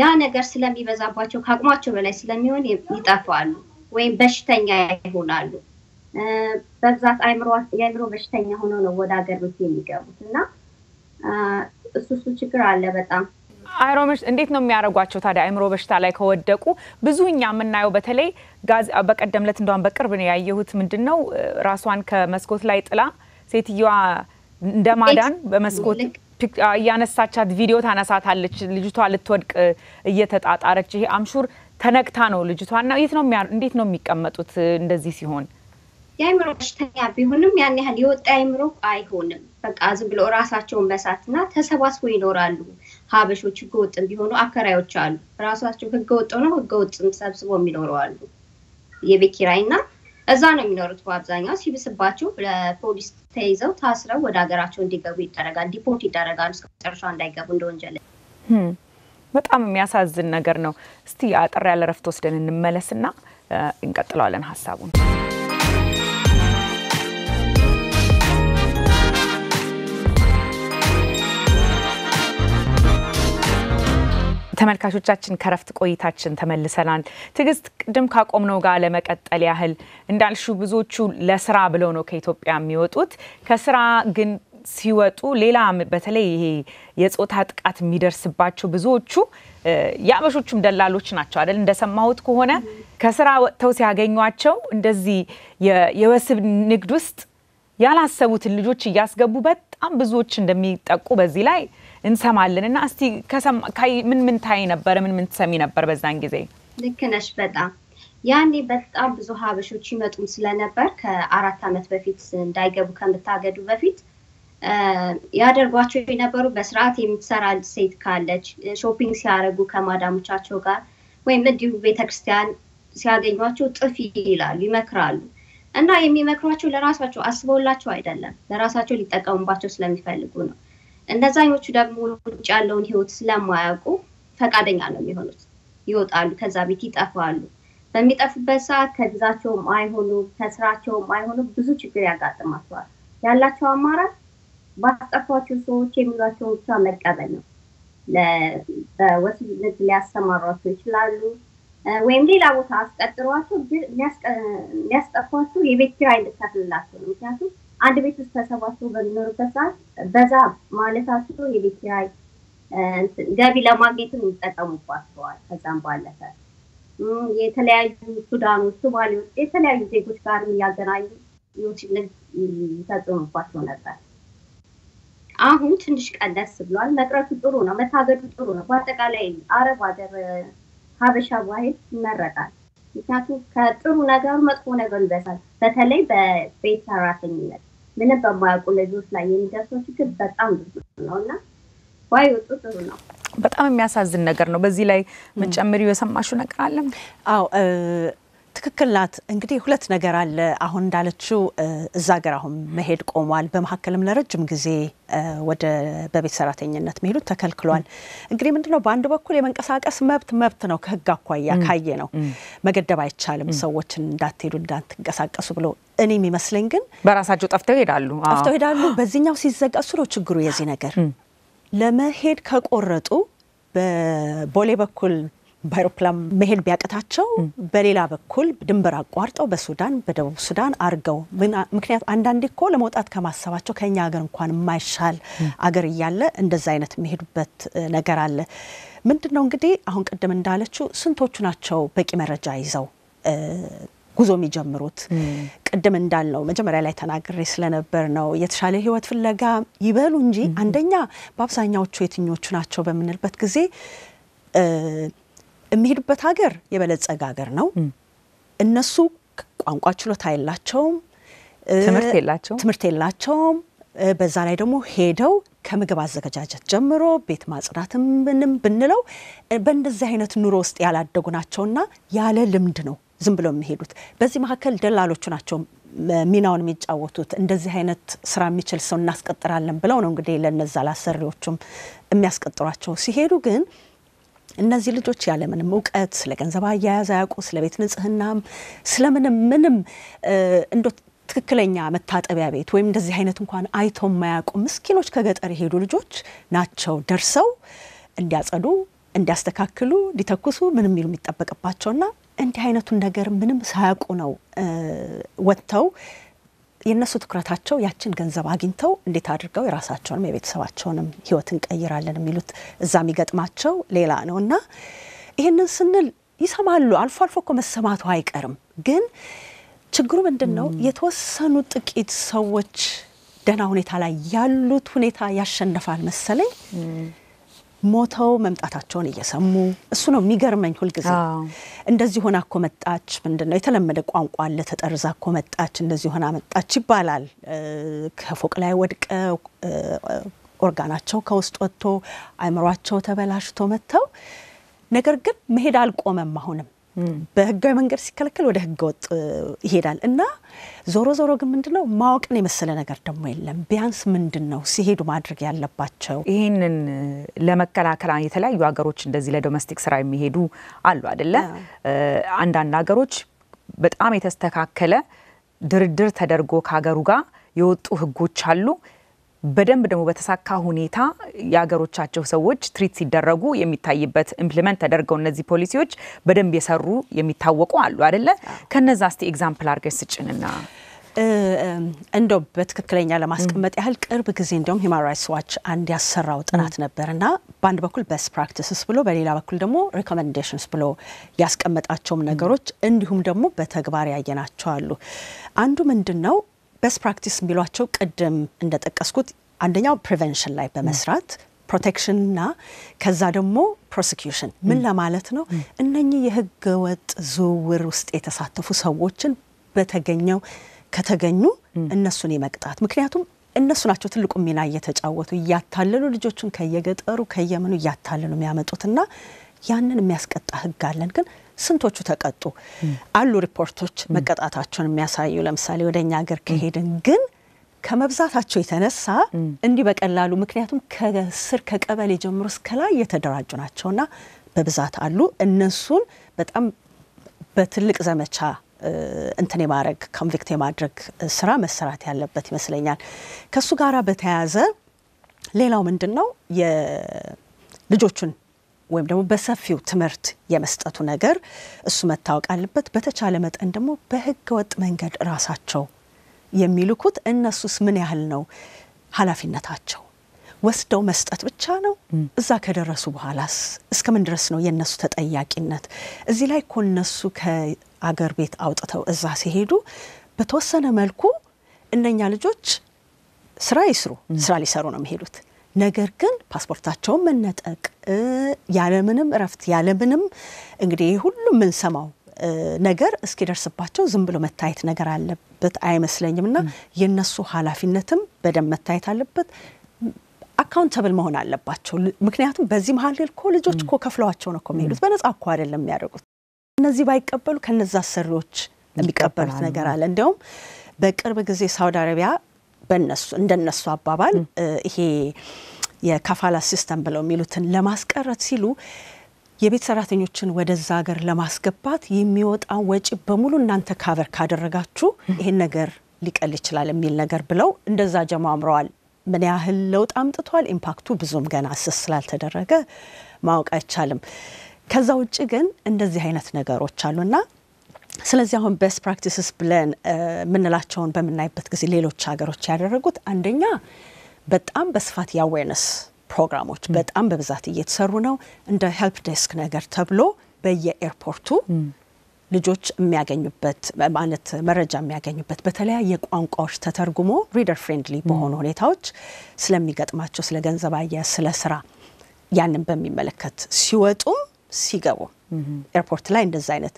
ያ ነገር ስለሚበዛባቸው ከአቅማቸው በላይ ስለሚሆን ይጠፋሉ ወይም በሽተኛ ይሆናሉ። በብዛት የአእምሮ በሽተኛ ሆኖ ነው ወደ ሀገር ቤት የሚገቡት እና እሱ እሱ ችግር አለ በጣም እንዴት ነው የሚያደርጓቸው ታዲያ? አይምሮ በሽታ ላይ ከወደቁ ብዙ እኛ የምናየው በተለይ በቀደም ለት እንደን በቅርብ ነው ያየሁት። ምንድን ነው ራሷን ከመስኮት ላይ ጥላ ሴትዮዋ እንደማዳን በመስኮት እያነሳቻት ቪዲዮ ታነሳታለች። ልጅቷ ልትወድቅ እየተጣጣረች ይሄ አምሹር ተነግታ ነው ልጅቷ እና የት ነው እንዴት ነው የሚቀመጡት እንደዚህ ሲሆን የአይምሮ በሽተኛ ቢሆንም ያን ያህል የወጣ አእምሮ አይሆንም። በቃ ዝም ብሎ ራሳቸውን በሳትና ተሰባስቦ ይኖራሉ። ሀበሾች ህገወጥም ቢሆኑ አከራዮች አሉ። ራሳቸው ህገወጥ ነው ህገወጥም ሰብስቦ የሚኖረው አሉ። የቤት እዛ ነው የሚኖሩት በአብዛኛው። ሲብስባቸው ለፖሊስ ተይዘው ታስረው ወደ ሀገራቸው እንዲገቡ ይደረጋል። ዲፖርት ይደረጋሉ። እስከ መጨረሻ እንዳይገቡ እንደወንጀል በጣም የሚያሳዝን ነገር ነው። እስቲ አጠር ያለ ወስደን እንመለስና እንቀጥለዋለን ሀሳቡን። ተመልካቾቻችን ከረፍት ቆይታችን ተመልሰናል። ትግስት ቅድም ካቆምነው ጋር ለመቀጠል ያህል እንዳልሹ ብዙዎቹ ለስራ ብለው ነው ከኢትዮጵያ የሚወጡት። ከስራ ግን ሲወጡ ሌላ በተለይ ይሄ የጾታ ጥቃት የሚደርስባቸው ብዙዎቹ የአበሾቹም ደላሎች ናቸው አይደል? እንደሰማሁት ከሆነ ከስራ ወጥተው ሲያገኟቸው እንደዚህ የወስብ ንግድ ውስጥ ያላሰቡትን ልጆች እያስገቡ በጣም ብዙዎች እንደሚጠቁ በዚህ ላይ እንሰማለን። እና እስቲ ምን ምን ታይ ነበረ? ምን ምን ትሰሚ ነበር በዛን ጊዜ? ልክ ነሽ በጣም ያኔ በጣም ብዙ ሀበሾች ይመጡም ስለነበር ከአራት ዓመት በፊት እንዳይገቡ ከምታገዱ በፊት ያደርጓቸው የነበሩ በስርዓት የምትሰራ ሴት ካለች ሾፒንግ ሲያደርጉ ከማዳሞቻቸው ጋር ወይም እንዲሁ ቤተክርስቲያን ሲያገኟቸው ጥፊ ይላሉ፣ ይመክራሉ። እና የሚመክሯቸው ለራሳቸው አስበውላቸው አይደለም፣ ለራሳቸው ሊጠቀሙባቸው ስለሚፈልጉ ነው። እነዛኞቹ ደግሞ ውጭ ያለውን ህይወት ስለማያውቁ ፈቃደኛ ነው የሚሆኑት። ይወጣሉ፣ ከዛ ቤት ይጠፋሉ። በሚጠፉበት ሰዓት ከግዛቸውም አይሆኑ ከስራቸውም አይሆኑ ብዙ ችግር ያጋጥማቸዋል። ያላቸው አማራጭ ባስጠፏቸው ሰዎች የሚሏቸው ብቻ መቀበል ነው። በወሲብ ንግድ ሊያሰማሯቸው ይችላሉ፣ ወይም ሌላ ቦታ አስቀጥሯቸው። ግን የሚያስጠፏቸው የቤት ኪራይ እንድትከፍልላቸው ነው። ምክንያቱም አንድ ቤት ውስጥ ተሰባስበው በሚኖሩበት ሰዓት በዛ ማለታቸው የቤት ኪራይ ገቢ ለማግኘትም ይጠቀሙባቸዋል። ከዛም ባለፈ የተለያዩ ሱዳኖች፣ ሶማሌዎች፣ የተለያዩ ዜጎች ጋር እያገናኙ የውጭ ንግድ ይፈጽሙባቸው ነበር። አሁን ትንሽ ቀነስ ብሏል። መቅረቱ ጥሩ ነው፣ መታገዱ ጥሩ ነው። በአጠቃላይ አረብ ሀገር ሀበሻ ባህል ይመረጣል። ምክንያቱም ከጥሩ ነገሩ መጥፎ ነገሩ ይበሳል። በተለይ በቤት ሰራተኝነት ምንም በማያውቁ ልጆች ላይ የሚደርሰው ችግር በጣም ብዙ ነው እና ባይወጡ ጥሩ ነው። በጣም የሚያሳዝን ነገር ነው። በዚህ ላይ መጨመሪው የሰማሽው ነገር አለ? አዎ ትክክል ናት። እንግዲህ ሁለት ነገር አለ። አሁን እንዳለችው እዛ ሀገር አሁን መሄድ ቆሟል። በመካከልም ለረጅም ጊዜ ወደ በቤት ሰራተኝነት መሄዱ ተከልክሏል። እንግዲህ ምንድነው በአንድ በኩል የመንቀሳቀስ መብት መብት ነው፣ ከህግ አኳያ ካየ ነው መገደብ አይቻልም። ሰዎችን እንዳትሄዱ እንዳትንቀሳቀሱ ብሎ እኔ የሚመስለኝ ግን በራሳቸው ጠፍተው ይሄዳሉ ጠፍተው ይሄዳሉ። በዚህኛው ሲዘጋ እሱ ነው ችግሩ። የዚህ ነገር ለመሄድ ከቆረጡ በቦሌ በኩል በአይሮፕላን መሄድ ቢያቀታቸው በሌላ በኩል ድንበር አቋርጠው በሱዳን በደቡብ ሱዳን አርገው ምክንያቱ አንዳንዴ እኮ ለመውጣት ከማሰባቸው ከኛ ሀገር እንኳን የማይሻል አገር እያለ እንደዛ አይነት የሚሄዱበት ነገር አለ። ምንድን ነው እንግዲህ አሁን ቅድም እንዳለችው ስንቶቹ ናቸው በቂ መረጃ ይዘው ጉዞ የሚጀምሩት? ቅድም እንዳልነው መጀመሪያ ላይ ተናግሬ ስለነበር ነው የተሻለ ህይወት ፍለጋ ይበሉ እንጂ አንደኛ በአብዛኛዎቹ የትኞቹ ናቸው በምንልበት ጊዜ የሚሄዱበት ሀገር የበለጸገ ሀገር ነው። እነሱ ቋንቋ ችሎታ የላቸውም፣ ትምህርት የላቸውም ትምህርት የላቸውም። በዛ ላይ ደግሞ ሄደው ከምግብ አዘገጃጀት ጀምሮ ቤት ማጽዳትም ምንም ብንለው በእንደዚህ አይነት ኑሮ ውስጥ ያላደጉ ናቸውና ያለ ልምድ ነው ዝም ብለው የሚሄዱት። በዚህ መካከል ደላሎቹ ናቸው ሚናውን የሚጫወቱት። እንደዚህ አይነት ስራ የሚችል ሰው እናስቀጥራለን ብለው ነው እንግዲህ ለነዛ ላሰሪዎቹም የሚያስቀጥሯቸው። ሲሄዱ ግን እነዚህ ልጆች ያለምንም እውቀት ስለ ገንዘብ አያያዝ አያውቁ፣ ስለ ቤት ንጽህናም፣ ስለምንም ምንም እንዶ ትክክለኛ መታጠቢያ ቤት ወይም እንደዚህ አይነት እንኳን አይተው የማያውቁ ምስኪኖች ከገጠር የሄዱ ልጆች ናቸው ደርሰው እንዲያጸዱ እንዲያስተካክሉ እንዲተኩሱ ምንም የሚሉ የሚጠበቅባቸውና እንዲህ አይነቱን ነገር ምንም ሳያውቁ ነው ወጥተው የእነሱ ትኩረታቸው ያችን ገንዘብ አግኝተው እንዴት አድርገው የራሳቸውንም የቤተሰባቸውንም ህይወት እንቀይራለን የሚሉት እዛ የሚገጥማቸው ሌላ ነው እና ይህንን ስንል ይሰማሉ። አልፎ አልፎ እኮ መሰማቱ አይቀርም። ግን ችግሩ ምንድን ነው? የተወሰኑ ጥቂት ሰዎች ደህና ሁኔታ ላይ ያሉት ሁኔታ ያሸንፋል መሰለኝ። ሞተው መምጣታቸውን እየሰሙ እሱ ነው የሚገርመኝ። ሁልጊዜ እንደዚህ ሆና እኮ መጣች፣ ምንድን ነው የተለመደ ቋንቋ አለ፣ ተጠርዛ እኮ መጣች፣ እንደዚህ ሆና መጣች ይባላል። ከፎቅ ላይ ወድቀ ኦርጋናቸው ከውስጥ ወጥቶ አይምሯቸው ተበላሽቶ መጥተው፣ ነገር ግን መሄድ አልቆመም አሁንም በህጋዊ መንገድ ሲከለከል ወደ ህገ ወጥ ይሄዳል እና ዞሮ ዞሮ ግን ምንድነው ማወቅን የመሰለ ነገር ደግሞ የለም። ቢያንስ ምንድን ነው ሲሄዱ ማድረግ ያለባቸው ይህንን ለመከላከል የተለያዩ ሀገሮች እንደዚህ ለዶሜስቲክ ስራ የሚሄዱ አሉ አደለ? አንዳንድ ሀገሮች በጣም የተስተካከለ ድርድር ተደርጎ ከሀገሩ ጋር የወጡ ህጎች አሉ። በደንብ ደግሞ በተሳካ ሁኔታ የሀገሮቻቸው ሰዎች ትሪት ሲደረጉ የሚታይበት ኢምፕሊመንት ተደርገው እነዚህ ፖሊሲዎች በደንብ የሰሩ የሚታወቁ አሉ አይደለ? ከነዛ እስቲ ኤግዛምፕል አድርገሽ ስጭንና እንደው በትክክለኛ ለማስቀመጥ ያህል ቅርብ ጊዜ እንዲሁም ሂማን ራይትስ ዋች አንድ ያሰራው ጥናት ነበር እና በአንድ በኩል በስት ፕራክቲስስ ብሎ በሌላ በኩል ደግሞ ሪኮመንዴሽንስ ብሎ ያስቀመጣቸውም ነገሮች እንዲሁም ደግሞ በተግባር ያየናቸው አሉ። አንዱ ምንድን ነው በስት ፕራክቲስ የሚሏቸው ቅድም እንደጠቀስኩት አንደኛው ፕሪቨንሽን ላይ በመስራት ፕሮቴክሽንና ከዛ ደግሞ ፕሮሲኪዩሽን ምን ለማለት ነው? እነኚህ የህገ ወጥ ዝውውር ውስጥ የተሳተፉ ሰዎችን በተገኘው ከተገኙ እነሱን የመቅጣት ምክንያቱም እነሱ ናቸው ትልቁ ሚና እየተጫወቱ እያታለሉ ልጆቹን ከየገጠሩ ከየምኑ እያታለሉ የሚያመጡትና ያንን የሚያስቀጣ ህግ አለን ግን ስንቶቹ ተቀጡ አሉ ሪፖርቶች መቀጣታቸውን የሚያሳዩ ለምሳሌ ወደ እኛ ሀገር ከሄድን ግን ከመብዛታቸው የተነሳ እንዲህ በቀላሉ ምክንያቱም ከስር ከቀበሌ ጀምሮ እስከ ላይ የተደራጁ ናቸውና በብዛት አሉ እነሱን በጣም በትልቅ ዘመቻ እንትን የማድረግ ኮንቪክት የማድረግ ስራ መሰራት ያለበት ይመስለኛል። ከእሱ ጋር በተያያዘ ሌላው ምንድን ነው የልጆቹን ወይም ደግሞ በሰፊው ትምህርት የመስጠቱ ነገር እሱ መታወቅ አለበት። በተቻለ መጠን ደግሞ በህገ ወጥ መንገድ ራሳቸው የሚልኩት እነሱስ ምን ያህል ነው ኃላፊነታቸው ወስደው መስጠት ብቻ ነው? እዛ ከደረሱ በኋላስ እስከምን ድረስ ነው የእነሱ ተጠያቂነት? እዚህ ላይ እኮ እነሱ ከአገር ቤት አውጥተው እዛ ሲሄዱ በተወሰነ መልኩ እነኛ ልጆች ስራ ይስሩ፣ ስራ ሊሰሩ ነው የሚሄዱት ነገር ግን ፓስፖርታቸውን መነጠቅ ያለምንም እረፍት ያለምንም እንግዲህ ሁሉም የምንሰማው ነገር እስኪደርስባቸው ዝም ብሎ መታየት ነገር አለበት አይመስለኝም። እና የእነሱ ኃላፊነትም በደንብ መታየት አለበት። አካውንተብል መሆን አለባቸው። ምክንያቱም በዚህ መሀል እኮ ልጆች እኮ ከፍለዋቸው ነው እኮ የሚሄዱት። በነጻ እኮ አይደለም የሚያደርጉት። እነዚህ ባይቀበሉ ከነዛ አሰሪዎች የሚቀበሉት ነገር አለ። እንዲያውም በቅርብ ጊዜ ሳውዲ አረቢያ እንደነሱ አባባል ይሄ የካፋላ ሲስተም ብለው የሚሉትን ለማስቀረት ሲሉ የቤት ሰራተኞችን ወደዛ ሀገር ለማስገባት የሚወጣው ወጪ በሙሉ እናንተ ካቨር ካደረጋችሁ ይሄን ነገር ሊቀል ይችላል የሚል ነገር ብለው እንደዛ ጀማምረዋል። ምን ያህል ለውጥ አምጥቷል? ኢምፓክቱ ብዙም ገና አስስ ስላልተደረገ ማወቅ አይቻልም። ከዛ ውጭ ግን እንደዚህ አይነት ነገሮች አሉና ስለዚህ አሁን ቤስት ፕራክቲስስ ብለን የምንላቸውን በምናይበት ጊዜ ሌሎች ሀገሮች ያደረጉት አንደኛ በጣም በስፋት የአዌርነስ ፕሮግራሞች በጣም በብዛት እየተሰሩ ነው። እንደ ሄልፕ ዴስክ ነገር ተብሎ በየኤርፖርቱ ልጆች የሚያገኙበት ማለት መረጃ የሚያገኙበት በተለያየ ቋንቋዎች ተተርጉሞ ሪደር ፍሬንድሊ በሆኑ ሁኔታዎች ስለሚገጥማቸው ስለ ገንዘብ አያያዝ፣ ስለ ስራ ያንን በሚመለከት ሲወጡም ሲገቡ ኤርፖርት ላይ እንደዚ አይነት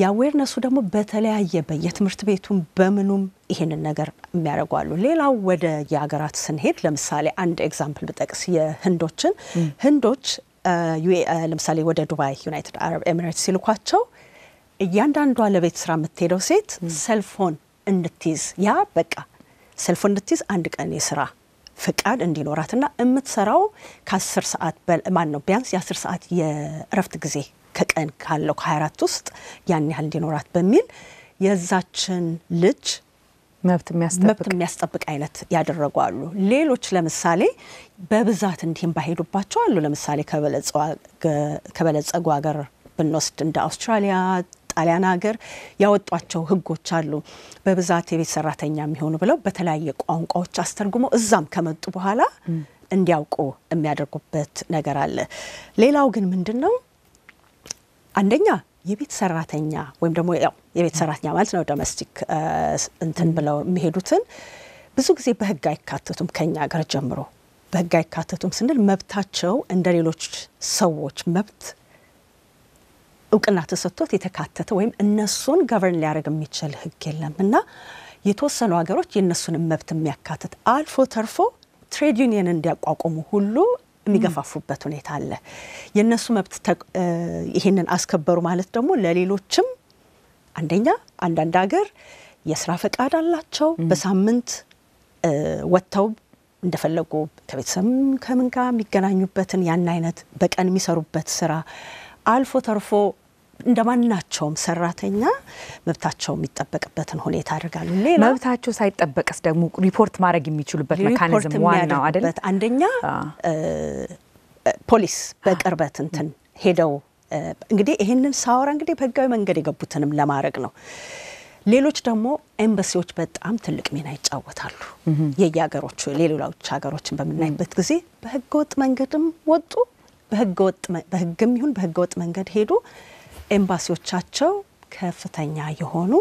የአዌርነሱ ደግሞ በተለያየ በየትምህርት ቤቱም በምኑም ይሄንን ነገር የሚያደርጓሉ። ሌላው ወደ የሀገራት ስንሄድ ለምሳሌ አንድ ኤግዛምፕል ብጠቅስ የህንዶችን ህንዶች ለምሳሌ ወደ ዱባይ ዩናይትድ አረብ ኤሚሬትስ ሲልኳቸው እያንዳንዷ ለቤት ስራ የምትሄደው ሴት ሰልፎን እንድትይዝ ያ በቃ ሰልፎን እንድትይዝ አንድ ቀን የስራ ፍቃድ እንዲኖራትና የምትሰራው ከአስር ሰዓት ማን ነው ቢያንስ የአስር ሰዓት የእረፍት ጊዜ ከቀን ካለው ከ24 ውስጥ ያን ያህል እንዲኖራት በሚል የዛችን ልጅ መብት የሚያስጠብቅ አይነት ያደረጉ አሉ። ሌሎች ለምሳሌ በብዛት እንዲህም ባሄዱባቸው አሉ። ለምሳሌ ከበለጸጉ ሀገር ብንወስድ እንደ አውስትራሊያ፣ ጣሊያን ሀገር ያወጧቸው ህጎች አሉ። በብዛት የቤት ሰራተኛ የሚሆኑ ብለው በተለያየ ቋንቋዎች አስተርጉመው እዛም ከመጡ በኋላ እንዲያውቁ የሚያደርጉበት ነገር አለ። ሌላው ግን ምንድን ነው አንደኛ የቤት ሰራተኛ ወይም ደግሞ ያው የቤት ሰራተኛ ማለት ነው ዶሜስቲክ እንትን ብለው የሚሄዱትን ብዙ ጊዜ በህግ አይካተቱም። ከኛ ሀገር ጀምሮ በህግ አይካተቱም ስንል መብታቸው እንደ ሌሎች ሰዎች መብት እውቅና ተሰጥቶት የተካተተ ወይም እነሱን ገቨርን ሊያደርግ የሚችል ህግ የለም እና የተወሰኑ ሀገሮች የእነሱንም መብት የሚያካትት አልፎ ተርፎ ትሬድ ዩኒየን እንዲያቋቁሙ ሁሉ የሚገፋፉበት ሁኔታ አለ። የእነሱ መብት ይሄንን አስከበሩ ማለት ደግሞ ለሌሎችም አንደኛ አንዳንድ ሀገር የስራ ፈቃድ አላቸው። በሳምንት ወጥተው እንደፈለጉ ከቤተሰብ ከምን ጋር የሚገናኙበትን ያን አይነት በቀን የሚሰሩበት ስራ አልፎ ተርፎ እንደ ማናቸውም ሰራተኛ መብታቸው የሚጠበቅበትን ሁኔታ ያደርጋሉ። ሌላ መብታቸው ሳይጠበቅስ ደግሞ ሪፖርት ማድረግ የሚችሉበት ሜካኒዝም ዋናው አይደል? አንደኛ ፖሊስ በቅርበት እንትን ሄደው እንግዲህ ይህንን ሳወራ እንግዲህ በህጋዊ መንገድ የገቡትንም ለማድረግ ነው። ሌሎች ደግሞ ኤምባሲዎች በጣም ትልቅ ሚና ይጫወታሉ። የየሀገሮቹ ሌሎች ሀገሮችን በምናይበት ጊዜ በህገወጥ መንገድም ወጡ በህግም ይሁን በህገወጥ መንገድ ሄዱ ኤምባሲዎቻቸው ከፍተኛ የሆኑ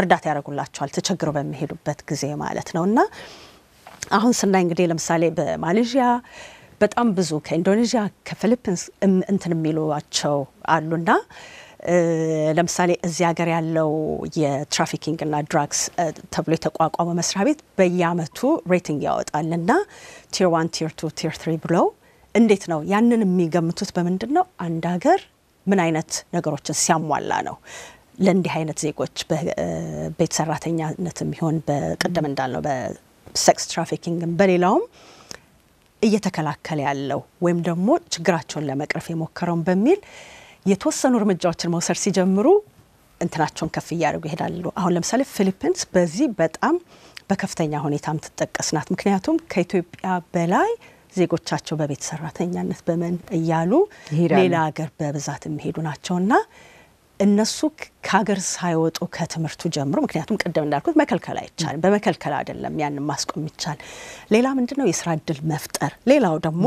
እርዳታ ያደርጉላቸዋል ተቸግረው በሚሄዱበት ጊዜ ማለት ነው። እና አሁን ስናይ እንግዲህ ለምሳሌ በማሌዥያ በጣም ብዙ ከኢንዶኔዥያ ከፊሊፒንስ እንትን የሚሏቸው አሉና ለምሳሌ እዚህ ሀገር ያለው የትራፊኪንግ እና ድራግስ ተብሎ የተቋቋመ መስሪያ ቤት በየአመቱ ሬቲንግ ያወጣል እና ቲር ዋን ቲር ቱ ቲር ትሪ ብለው እንዴት ነው ያንን የሚገምቱት? በምንድን ነው አንድ ሀገር ምን አይነት ነገሮችን ሲያሟላ ነው ለእንዲህ አይነት ዜጎች በቤት ሰራተኛነት የሚሆን በቅድም እንዳልነው በሴክስ ትራፊኪንግም በሌላውም እየተከላከለ ያለው ወይም ደግሞ ችግራቸውን ለመቅረፍ የሞከረውን በሚል የተወሰኑ እርምጃዎችን መውሰድ ሲጀምሩ እንትናቸውን ከፍ እያደርጉ ይሄዳሉ። አሁን ለምሳሌ ፊሊፒንስ በዚህ በጣም በከፍተኛ ሁኔታ ትጠቀስ ናት። ምክንያቱም ከኢትዮጵያ በላይ ዜጎቻቸው በቤት ሰራተኛነት በምን እያሉ ሌላ ሀገር በብዛት የሚሄዱ ናቸውና እነሱ ከሀገር ሳይወጡ ከትምህርቱ ጀምሮ ምክንያቱም ቅድም እንዳልኩት መከልከል አይቻልም። በመከልከል አይደለም ያንን ማስቆም ይቻል። ሌላ ምንድነው ነው የስራ እድል መፍጠር። ሌላው ደግሞ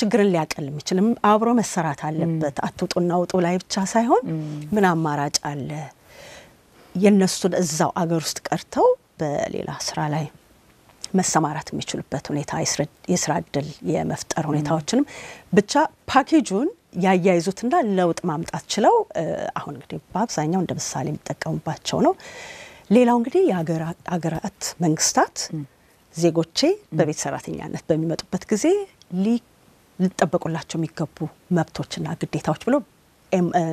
ችግርን ሊያቀል የሚችልም አብሮ መሰራት አለበት። አትውጡና ውጡ ላይ ብቻ ሳይሆን ምን አማራጭ አለ የእነሱን እዛው አገር ውስጥ ቀርተው በሌላ ስራ ላይ መሰማራት የሚችሉበት ሁኔታ የስራ እድል የመፍጠር ሁኔታዎችንም ብቻ ፓኬጁን ያያይዙትና ለውጥ ማምጣት ችለው አሁን እንግዲህ በአብዛኛው እንደ ምሳሌ የሚጠቀሙባቸው ነው። ሌላው እንግዲህ የሀገራት መንግስታት ዜጎቼ በቤት ሰራተኛነት በሚመጡበት ጊዜ ሊጠበቁላቸው የሚገቡ መብቶችና ግዴታዎች ብሎ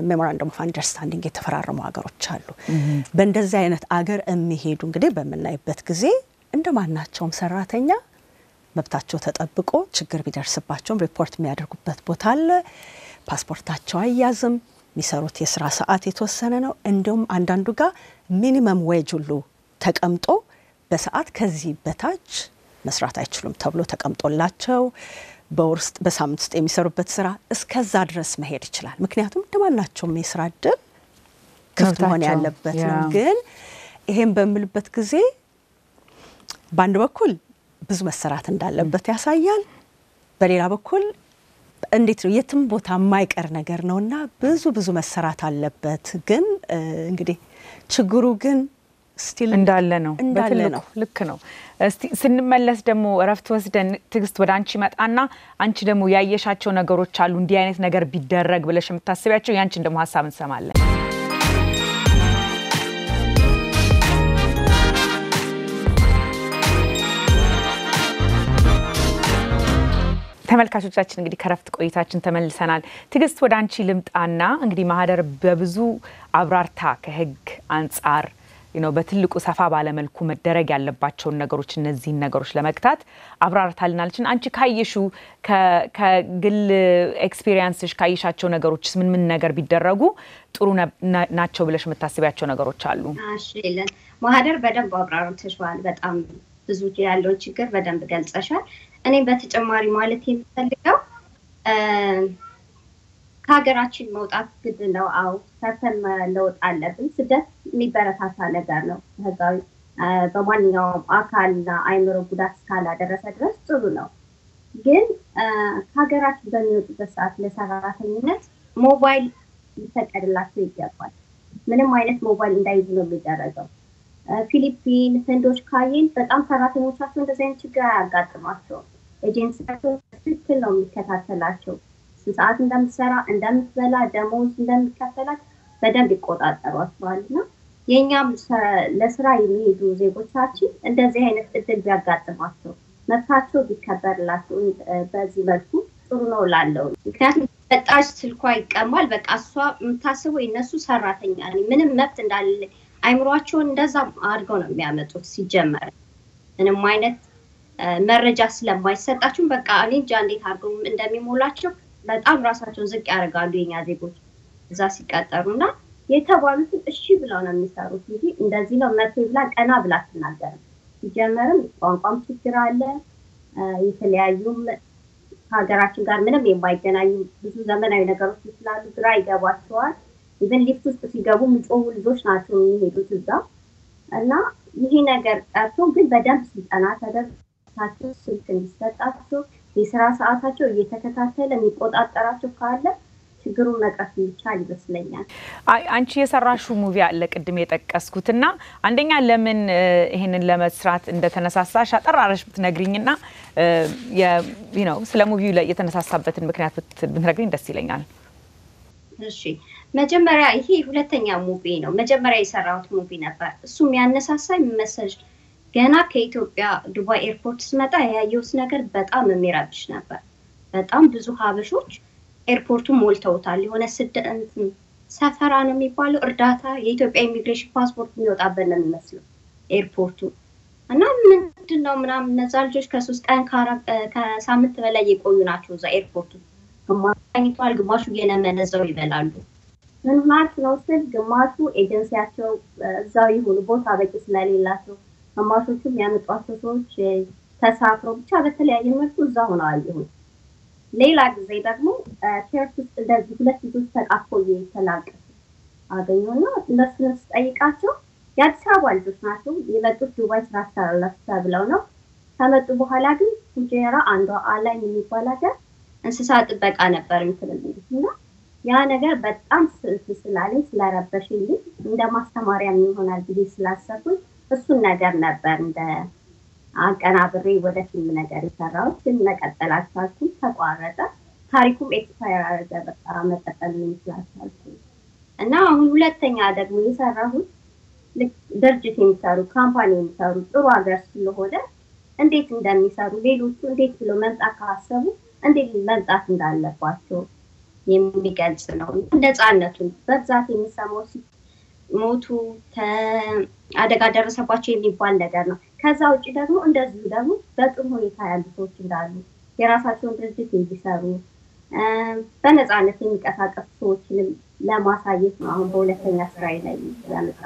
ሜሞራንደም ኦፍ አንደርስታንዲንግ የተፈራረሙ ሀገሮች አሉ። በእንደዚህ አይነት አገር የሚሄዱ እንግዲህ በምናይበት ጊዜ እንደ ማናቸውም ሰራተኛ መብታቸው ተጠብቆ ችግር ቢደርስባቸውም ሪፖርት የሚያደርጉበት ቦታ አለ። ፓስፖርታቸው አያዝም። የሚሰሩት የስራ ሰዓት የተወሰነ ነው። እንዲሁም አንዳንዱ ጋር ሚኒመም ዌጅ ሁሉ ተቀምጦ በሰዓት ከዚህ በታች መስራት አይችሉም ተብሎ ተቀምጦላቸው በወር ውስጥ በሳምንት ውስጥ የሚሰሩበት ስራ እስከዛ ድረስ መሄድ ይችላል። ምክንያቱም እንደማናቸውም የስራ እድል ክፍት መሆን ያለበት ነው። ግን ይሄን በምልበት ጊዜ በአንድ በኩል ብዙ መሰራት እንዳለበት ያሳያል። በሌላ በኩል እንዴት ነው የትም ቦታ የማይቀር ነገር ነው እና ብዙ ብዙ መሰራት አለበት። ግን እንግዲህ ችግሩ ግን ስቲል እንዳለ ነው፣ እንዳለ ነው። ልክ ነው። እስቲ ስንመለስ ደግሞ እረፍት ወስደን ትግስት ወደ አንቺ መጣና አንቺ ደግሞ ያየሻቸው ነገሮች አሉ እንዲህ አይነት ነገር ቢደረግ ብለሽ የምታስቢያቸው የአንቺን ደግሞ ሀሳብ እንሰማለን። ተመልካቾቻችን እንግዲህ ከረፍት ቆይታችን ተመልሰናል። ትግስት ወደ አንቺ ልምጣና እንግዲህ ማህደር በብዙ አብራርታ ከህግ አንጻር ነው በትልቁ ሰፋ ባለመልኩ መደረግ ያለባቸውን ነገሮች እነዚህን ነገሮች ለመግታት አብራርታልናለችን። አንቺ ካየሹ ከግል ኤክስፒሪየንስሽ ካየሻቸው ነገሮች ምን ምን ነገር ቢደረጉ ጥሩ ናቸው ብለሽ የምታስቢያቸው ነገሮች አሉ? ማህደር በደንብ አብራርተሽዋል። በጣም ብዙ ያለውን ችግር በደንብ ገልጸሻል። እኔ በተጨማሪ ማለት የምፈልገው ከሀገራችን መውጣት ግድ ነው። አዎ ሰርተን መለወጥ አለብን። ስደት የሚበረታታ ነገር ነው። ህጋዊ በማንኛውም አካልና አይምሮ ጉዳት እስካላደረሰ ድረስ ጥሩ ነው። ግን ከሀገራችን በሚወጡበት ሰዓት ለሰራተኝነት ሞባይል ሊፈቀድላቸው ይገባል። ምንም አይነት ሞባይል እንዳይዙ ነው የሚደረገው። ፊሊፒን፣ ህንዶች ካየን በጣም ሰራተኞቻቸው እንደዚህ አይነት ችግር አያጋጥማቸውም። ኤጀንሲያቸው ትክክል ነው የሚከታተላቸው። ስንት ሰዓት እንደምትሰራ፣ እንደምትበላ፣ ደሞዝ እንደሚከፈላት በደንብ ይቆጣጠሯቸዋል እና የእኛም ለስራ የሚሄዱ ዜጎቻችን እንደዚህ አይነት እድል ቢያጋጥማቸው መብታቸው ቢከበርላቸው በዚህ መልኩ ጥሩ ነው ላለው። ምክንያቱም በጣም ስልኳ ይቀማል። በቃ እሷ የምታስበው የነሱ ሰራተኛ ምንም መብት እንዳለ አይምሯቸውን እንደዛም አድርገው ነው የሚያመጡት። ሲጀመር ምንም አይነት መረጃ ስለማይሰጣችሁም በቃ እኔ እንጃ እንዴት አድርገው እንደሚሞላቸው በጣም ራሳቸውን ዝቅ ያደርጋሉ የኛ ዜጎች እዛ ሲቀጠሩ እና የተባሉትን እሺ ብለው ነው የሚሰሩት እንጂ እንደዚህ ነው መቴ ብላ ቀና ብላ አትናገርም። ሲጀመርም ቋንቋም ችግር አለ። የተለያዩም ከሀገራችን ጋር ምንም የማይገናኙ ብዙ ዘመናዊ ነገሮች ይችላሉ። ግራ ይገባቸዋል። ኢቨን ሊፍት ውስጥ ሲገቡ የሚጮሁ ልጆች ናቸው የሚሄዱት እዛ እና ይሄ ነገር ቀርቶ ግን በደንብ ስልጠና ተደርሳቸው ስልክ እንዲሰጣቸው የስራ ሰዓታቸው እየተከታተለ የሚቆጣጠራቸው ካለ ችግሩን መቅረፍ የሚቻል ይመስለኛል። አንቺ የሰራሹ ሙቪ አለ ቅድም የጠቀስኩት እና አንደኛ ለምን ይሄንን ለመስራት እንደተነሳሳሽ አጠራረሽ ብትነግሪኝና ነው ስለ ሙቪው የተነሳሳበትን ምክንያት ብትነግሪኝ ደስ ይለኛል። እሺ መጀመሪያ ይሄ ሁለተኛ ሙቪ ነው። መጀመሪያ የሰራሁት ሙቪ ነበር። እሱም ያነሳሳኝ መሰል ገና ከኢትዮጵያ ዱባይ ኤርፖርት ስመጣ ያየሁት ነገር በጣም የሚረብሽ ነበር። በጣም ብዙ ሀበሾች ኤርፖርቱን ሞልተውታል። የሆነ ሰፈራ ነው የሚባለው እርዳታ የኢትዮጵያ ኢሚግሬሽን ፓስፖርት የሚወጣበት ነው የሚመስለው ኤርፖርቱ እና ምንድን ነው ምናምን እነዛ ልጆች ከሶስት ቀን ከሳምንት በላይ የቆዩ ናቸው እዛ ኤርፖርቱ ግማሹ ታኝቷል፣ ግማሹ የለመነ እዛው ይበላሉ። ምን ማለት ነው ስል ግማሹ ኤጀንሲያቸው እዛው ይሁኑ ቦታ በቂ ስለሌላቸው፣ ግማሾቹም ያመጧቸው ሰዎች ተሳፍረው ብቻ በተለያየ መልኩ እዛ ሆነዋል ይሁን። ሌላ ጊዜ ደግሞ ቸርች ውስጥ እንደዚህ ሁለት ልጆች ተቃፎ እየተላቀሱ አገኘሁና እነሱን ስጠይቃቸው የአዲስ አበባ ልጆች ናቸው የመጡት ዱባይ ስራ ትሰራላችሁ ተብለው ነው። ከመጡ በኋላ ግን ሁጀራ አንዷ አላይ የሚባል ሀገር እንስሳ ጥበቃ ነበር ምትልልኝ እና ያ ነገር በጣም ስላለኝ ስለረበሽኝ እንደ ማስተማሪያ ይሆናል ጊዜ ስላሰብኩኝ እሱን ነገር ነበር እንደ አቀናብሬ ወደ ፊልም ነገር የሰራሁት ግን መቀጠል አልቻልኩም፣ ተቋረጠ። ታሪኩም ኤክስፓየር አደረገ። በቃ መቀጠል ስላልቻልኩም እና አሁን ሁለተኛ ደግሞ የሰራሁት ድርጅት የሚሰሩ ካምፓኒ የሚሰሩ ጥሩ ሀገር ስለሆነ እንዴት እንደሚሰሩ ሌሎቹ እንዴት ብሎ መምጣት ካሰቡ እንዴት መምጣት እንዳለባቸው የሚገልጽ ነው። ነፃነቱን በብዛት የሚሰማው ሞቱ፣ አደጋ ደረሰባቸው የሚባል ነገር ነው። ከዛ ውጭ ደግሞ እንደዚሁ ደግሞ በጥሩ ሁኔታ ያሉ ሰዎች እንዳሉ የራሳቸውን ድርጅት እንዲሰሩ በነፃነት የሚንቀሳቀሱ ሰዎችንም ለማሳየት ነው። አሁን በሁለተኛ ስራዬ ላይ ያመጣ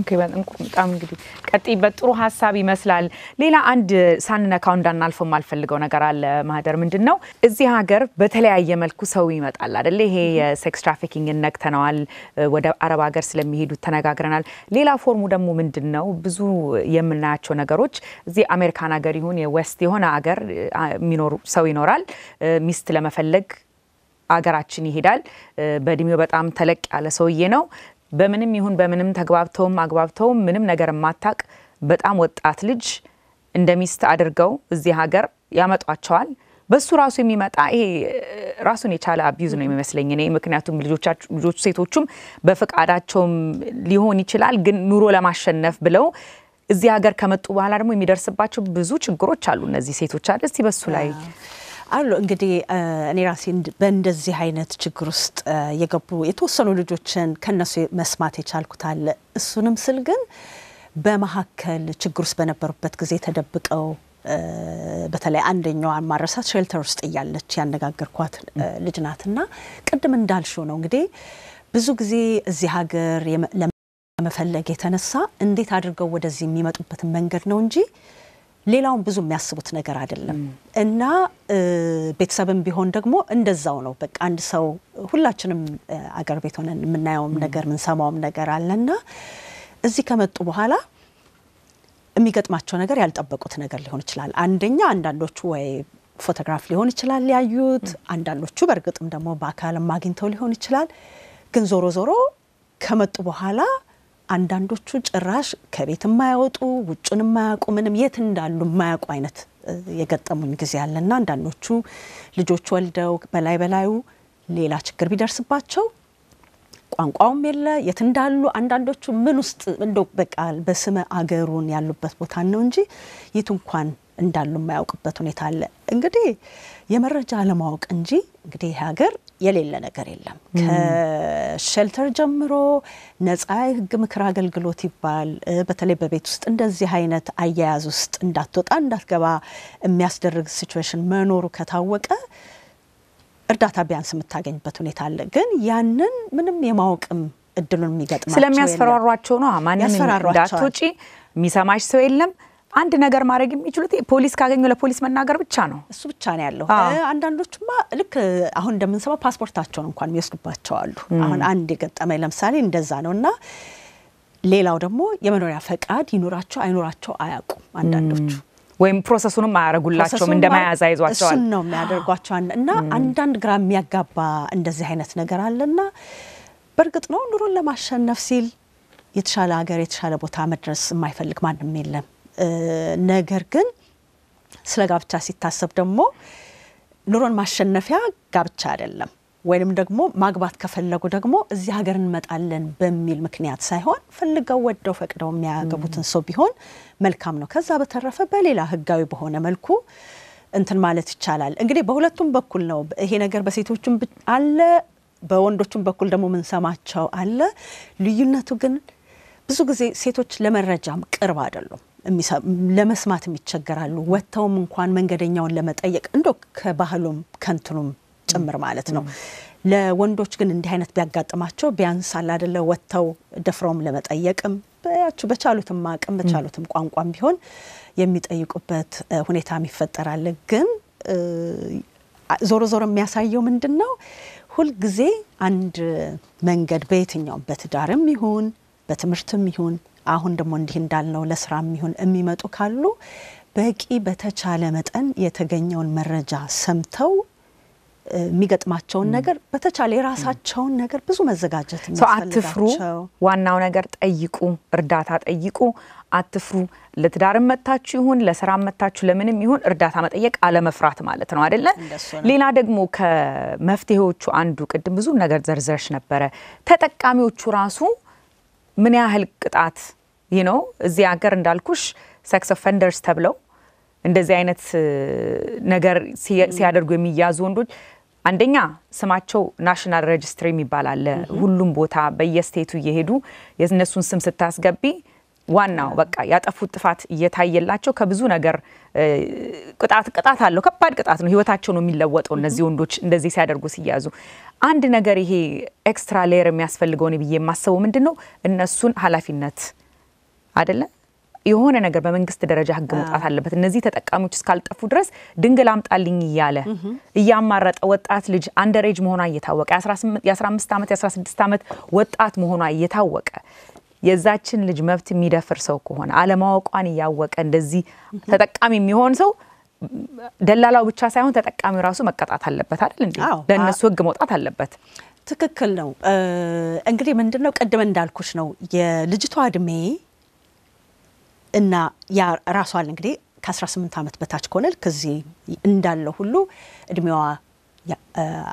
ኦኬ፣ በጣም እንግዲህ ቀጥይበት። ጥሩ ሀሳብ ይመስላል። ሌላ አንድ ሳንነካው እንዳናልፈው የማልፈልገው ነገር አለ ማህደር፣ ምንድን ነው እዚህ ሀገር በተለያየ መልኩ ሰው ይመጣል አደለ? ይሄ የሴክስ ትራፊኪንግ ነክተነዋል። ወደ አረብ ሀገር ስለሚሄዱት ተነጋግረናል። ሌላ ፎርሙ ደግሞ ምንድን ነው? ብዙ የምናያቸው ነገሮች እዚህ አሜሪካን ሀገር ይሁን የዌስት የሆነ ሀገር የሚኖሩ ሰው ይኖራል ሚስት ለመፈለግ አገራችን ይሄዳል። በእድሜው በጣም ተለቅ ያለ ሰውዬ ነው። በምንም ይሁን በምንም ተግባብተውም አግባብተውም ምንም ነገር የማታቅ በጣም ወጣት ልጅ እንደ ሚስት አድርገው እዚህ ሀገር ያመጧቸዋል። በሱ ራሱ የሚመጣ ይሄ ራሱን የቻለ አቢዩዝ ነው የሚመስለኝ እኔ። ምክንያቱም ልጆቹ ሴቶቹም በፈቃዳቸውም ሊሆን ይችላል፣ ግን ኑሮ ለማሸነፍ ብለው እዚህ ሀገር ከመጡ በኋላ ደግሞ የሚደርስባቸው ብዙ ችግሮች አሉ እነዚህ ሴቶች አለ እስቲ በሱ ላይ አሉ እንግዲህ እኔ ራሴ በእንደዚህ አይነት ችግር ውስጥ የገቡ የተወሰኑ ልጆችን ከነሱ መስማት የቻልኩት አለ። እሱንም ስል ግን በመካከል ችግር ውስጥ በነበሩበት ጊዜ ተደብቀው በተለይ አንደኛዋ ማረሳት ሼልተር ውስጥ እያለች ያነጋገርኳት ልጅ ናትና ቅድም እንዳልሽው ነው እንግዲህ ብዙ ጊዜ እዚህ ሀገር ለመፈለግ የተነሳ እንዴት አድርገው ወደዚህ የሚመጡበትን መንገድ ነው እንጂ ሌላውን ብዙ የሚያስቡት ነገር አይደለም እና ቤተሰብም ቢሆን ደግሞ እንደዛው ነው። በቃ አንድ ሰው ሁላችንም አገር ቤት ሆነን የምናየውም ነገር የምንሰማውም ነገር አለና እዚህ ከመጡ በኋላ የሚገጥማቸው ነገር ያልጠበቁት ነገር ሊሆን ይችላል። አንደኛ አንዳንዶቹ ወይ ፎቶግራፍ ሊሆን ይችላል ያዩት፣ አንዳንዶቹ በእርግጥም ደግሞ በአካልም አግኝተው ሊሆን ይችላል። ግን ዞሮ ዞሮ ከመጡ በኋላ አንዳንዶቹ ጭራሽ ከቤት የማያወጡ ውጩን የማያውቁ ምንም የት እንዳሉ የማያውቁ አይነት የገጠሙኝ ጊዜ አለና አንዳንዶቹ ልጆች ወልደው በላይ በላዩ ሌላ ችግር ቢደርስባቸው ቋንቋውም የለ የት እንዳሉ አንዳንዶቹ ምን ውስጥ እንደ በቃል በስመ አገሩን ያሉበት ቦታ ነው እንጂ የቱ እንኳን እንዳሉ የማያውቅበት ሁኔታ አለ። እንግዲህ የመረጃ አለማወቅ እንጂ እንግዲህ ይህ ሀገር የሌለ ነገር የለም። ከሸልተር ጀምሮ ነጻ የህግ ምክር አገልግሎት ይባል በተለይ በቤት ውስጥ እንደዚህ አይነት አያያዝ ውስጥ እንዳትወጣ እንዳትገባ የሚያስደርግ ሲትዌሽን መኖሩ ከታወቀ እርዳታ ቢያንስ የምታገኝበት ሁኔታ አለ። ግን ያንን ምንም የማወቅም እድሉን የሚገጥማቸው ስለሚያስፈራሯቸው ነው። ማንም እንዳትወጪ የሚሰማሽ ሰው የለም አንድ ነገር ማድረግ የሚችሉት ፖሊስ ካገኙ ለፖሊስ መናገር ብቻ ነው። እሱ ብቻ ነው ያለው። አንዳንዶችማ ልክ አሁን እንደምንሰማው ፓስፖርታቸውን እንኳን የሚወስዱባቸው አሉ። አሁን አንድ የገጠመኝ ለምሳሌ እንደዛ ነው እና ሌላው ደግሞ የመኖሪያ ፈቃድ ይኖራቸው አይኖራቸው አያውቁም አንዳንዶቹ ወይም ፕሮሰሱንም አያደርጉላቸውም እንደመያዝ አይዟቸዋል። እሱን ነው የሚያደርጓቸው እና አንዳንድ ግራ የሚያጋባ እንደዚህ አይነት ነገር አለና በእርግጥ ነው ኑሮን ለማሸነፍ ሲል የተሻለ ሀገር የተሻለ ቦታ መድረስ የማይፈልግ ማንም የለም። ነገር ግን ስለ ጋብቻ ሲታሰብ ደግሞ ኑሮን ማሸነፊያ ጋብቻ አይደለም። ወይንም ደግሞ ማግባት ከፈለጉ ደግሞ እዚህ ሀገር እንመጣለን በሚል ምክንያት ሳይሆን ፈልገው ወደው ፈቅደው የሚያገቡትን ሰው ቢሆን መልካም ነው። ከዛ በተረፈ በሌላ ህጋዊ በሆነ መልኩ እንትን ማለት ይቻላል። እንግዲህ በሁለቱም በኩል ነው ይሄ ነገር፣ በሴቶችም አለ፣ በወንዶችም በኩል ደግሞ ምንሰማቸው አለ። ልዩነቱ ግን ብዙ ጊዜ ሴቶች ለመረጃም ቅርብ አይደሉም። ለመስማት የሚቸገራሉ። ወጥተውም እንኳን መንገደኛውን ለመጠየቅ እንዶ ከባህሉም ከንትኑም ጭምር ማለት ነው። ለወንዶች ግን እንዲህ አይነት ቢያጋጥማቸው ቢያንስ አላደለ ወጥተው ደፍረውም ለመጠየቅም በያችሁ በቻሉትም አቅም በቻሉትም ቋንቋም ቢሆን የሚጠይቁበት ሁኔታም ይፈጠራል። ግን ዞሮ ዞሮ የሚያሳየው ምንድን ነው? ሁልጊዜ አንድ መንገድ በየትኛውም በትዳርም ይሁን በትምህርትም ይሁን አሁን ደግሞ እንዲህ እንዳልነው ለስራ የሚሆን የሚመጡ ካሉ በቂ በተቻለ መጠን የተገኘውን መረጃ ሰምተው የሚገጥማቸውን ነገር በተቻለ የራሳቸውን ነገር ብዙ መዘጋጀት ሰው አትፍሩ። ዋናው ነገር ጠይቁ፣ እርዳታ ጠይቁ፣ አትፍሩ። ለትዳርም መታችሁ ይሁን ለስራ መታችሁ ለምንም ይሁን እርዳታ መጠየቅ አለመፍራት ማለት ነው አደለ? ሌላ ደግሞ ከመፍትሄዎቹ አንዱ ቅድም ብዙ ነገር ዘርዘርሽ ነበረ ተጠቃሚዎቹ ራሱ ምን ያህል ቅጣት ይነው እዚህ ሀገር እንዳልኩሽ ሰክስ ኦፈንደርስ ተብለው እንደዚህ አይነት ነገር ሲያደርጉ የሚያዙ ወንዶች አንደኛ ስማቸው ናሽናል ሬጅስትሪ የሚባል አለ። ሁሉም ቦታ በየስቴቱ እየሄዱ የእነሱን ስም ስታስገቢ ዋናው በቃ ያጠፉት ጥፋት እየታየላቸው ከብዙ ነገር ቅጣት ቅጣት አለው። ከባድ ቅጣት ነው። ህይወታቸው ነው የሚለወጠው። እነዚህ ወንዶች እንደዚህ ሲያደርጉ ሲያዙ አንድ ነገር ይሄ ኤክስትራ ሌየር የሚያስፈልገው ነው ብዬ የማስበው ምንድን ነው እነሱን ኃላፊነት አይደለም የሆነ ነገር በመንግስት ደረጃ ህግ መውጣት አለበት። እነዚህ ተጠቃሚዎች እስካልጠፉ ድረስ ድንግል አምጣልኝ እያለ እያማረጠ ወጣት ልጅ አንደሬጅ መሆኗ እየታወቀ የ15 ዓመት የ16 ዓመት ወጣት መሆኗ እየታወቀ የዛችን ልጅ መብት የሚደፍር ሰው ከሆነ አለማወቋን እያወቀ እንደዚህ ተጠቃሚ የሚሆን ሰው ደላላው ብቻ ሳይሆን ተጠቃሚው ራሱ መቀጣት አለበት አይደል እንዴ? ለእነሱ ህግ መውጣት አለበት። ትክክል ነው። እንግዲህ ምንድን ነው ቅድም እንዳልኩች ነው የልጅቷ እድሜ እና ራሷን እንግዲህ ከ18 ዓመት በታች ከሆነ እዚህ እንዳለው ሁሉ እድሜዋ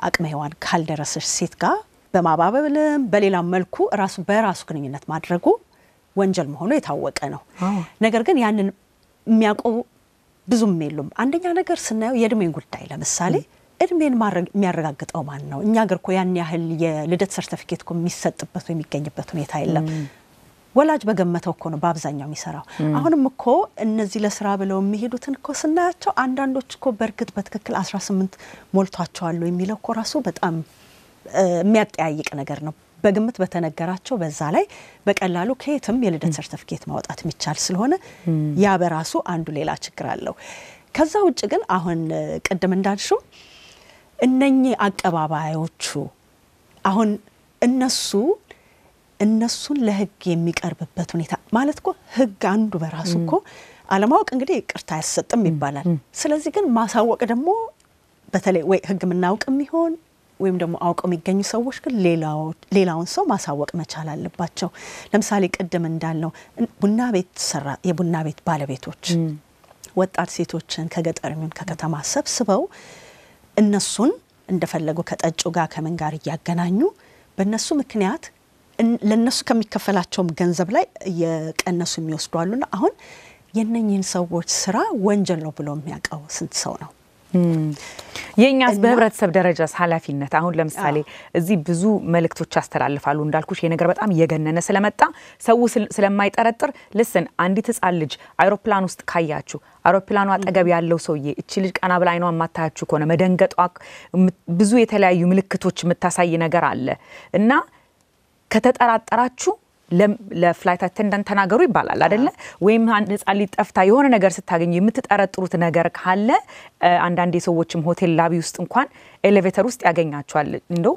አቅመ ሔዋን ካልደረሰች ሴት ጋር በማባበልም በሌላም መልኩ ራሱ በራሱ ግንኙነት ማድረጉ ወንጀል መሆኑ የታወቀ ነው። ነገር ግን ያንን የሚያውቁ ብዙም የሉም። አንደኛ ነገር ስናየው የእድሜን ጉዳይ ለምሳሌ እድሜን የሚያረጋግጠው ማን ነው? እኛ ገር እኮ ያን ያህል የልደት ሰርተፊኬት እኮ የሚሰጥበት የሚገኝበት ሁኔታ የለም። ወላጅ በገመተው እኮ ነው በአብዛኛው የሚሰራው። አሁንም እኮ እነዚህ ለስራ ብለው የሚሄዱትን እኮ ስናያቸው አንዳንዶች እኮ በእርግጥ በትክክል 18 ሞልቷቸዋል የሚለው እኮ ራሱ በጣም የሚያጠያይቅ ነገር ነው። በግምት በተነገራቸው በዛ ላይ በቀላሉ ከየትም የልደት ሰርተፍኬት ማውጣት የሚቻል ስለሆነ ያ በራሱ አንዱ ሌላ ችግር አለው። ከዛ ውጭ ግን አሁን ቅድም እንዳልሽው እነኚህ አቀባባዮቹ አሁን እነሱ እነሱን ለህግ የሚቀርብበት ሁኔታ ማለት እኮ ህግ አንዱ በራሱ እኮ አለማወቅ እንግዲህ ቅርታ አያሰጥም ይባላል። ስለዚህ ግን ማሳወቅ ደግሞ በተለይ ወይ ህግ የምናውቅ የሚሆን ወይም ደግሞ አውቀው የሚገኙ ሰዎች ግን ሌላውን ሰው ማሳወቅ መቻል አለባቸው። ለምሳሌ ቅድም እንዳልነው ቡና ቤት ሰራ የቡና ቤት ባለቤቶች ወጣት ሴቶችን ከገጠር የሚሆን ከከተማ ሰብስበው እነሱን እንደፈለጉ ከጠጩ ጋር ከምን ጋር እያገናኙ በእነሱ ምክንያት ለእነሱ ከሚከፈላቸውም ገንዘብ ላይ እየቀነሱ የሚወስዱ አሁን የእነኝህን ሰዎች ስራ ወንጀል ነው ብሎ የሚያውቀው ስንት ሰው ነው? የእኛስ በህብረተሰብ ደረጃስ ኃላፊነት አሁን ለምሳሌ እዚህ ብዙ መልእክቶች ያስተላልፋሉ። እንዳልኩሽ የነገር በጣም እየገነነ ስለመጣ ሰው ስለማይጠረጥር ልስን አንዲት ህፃን ልጅ አይሮፕላን ውስጥ ካያችሁ አይሮፕላኑ አጠገብ ያለው ሰውዬ እቺ ልጅ ቀና ብላ አይኗ የማታያችሁ ከሆነ መደንገጧ፣ ብዙ የተለያዩ ምልክቶች የምታሳይ ነገር አለ እና ከተጠራጠራችሁ ለፍላይት አቴንዳንት ተናገሩ ይባላል አደለ? ወይም ህፃን ሊጠፍታ የሆነ ነገር ስታገኙ የምትጠረጥሩት ነገር ካለ አንዳንድ የሰዎችም ሆቴል ላቢ ውስጥ እንኳን ኤሌቬተር ውስጥ ያገኛቸዋል። እንደው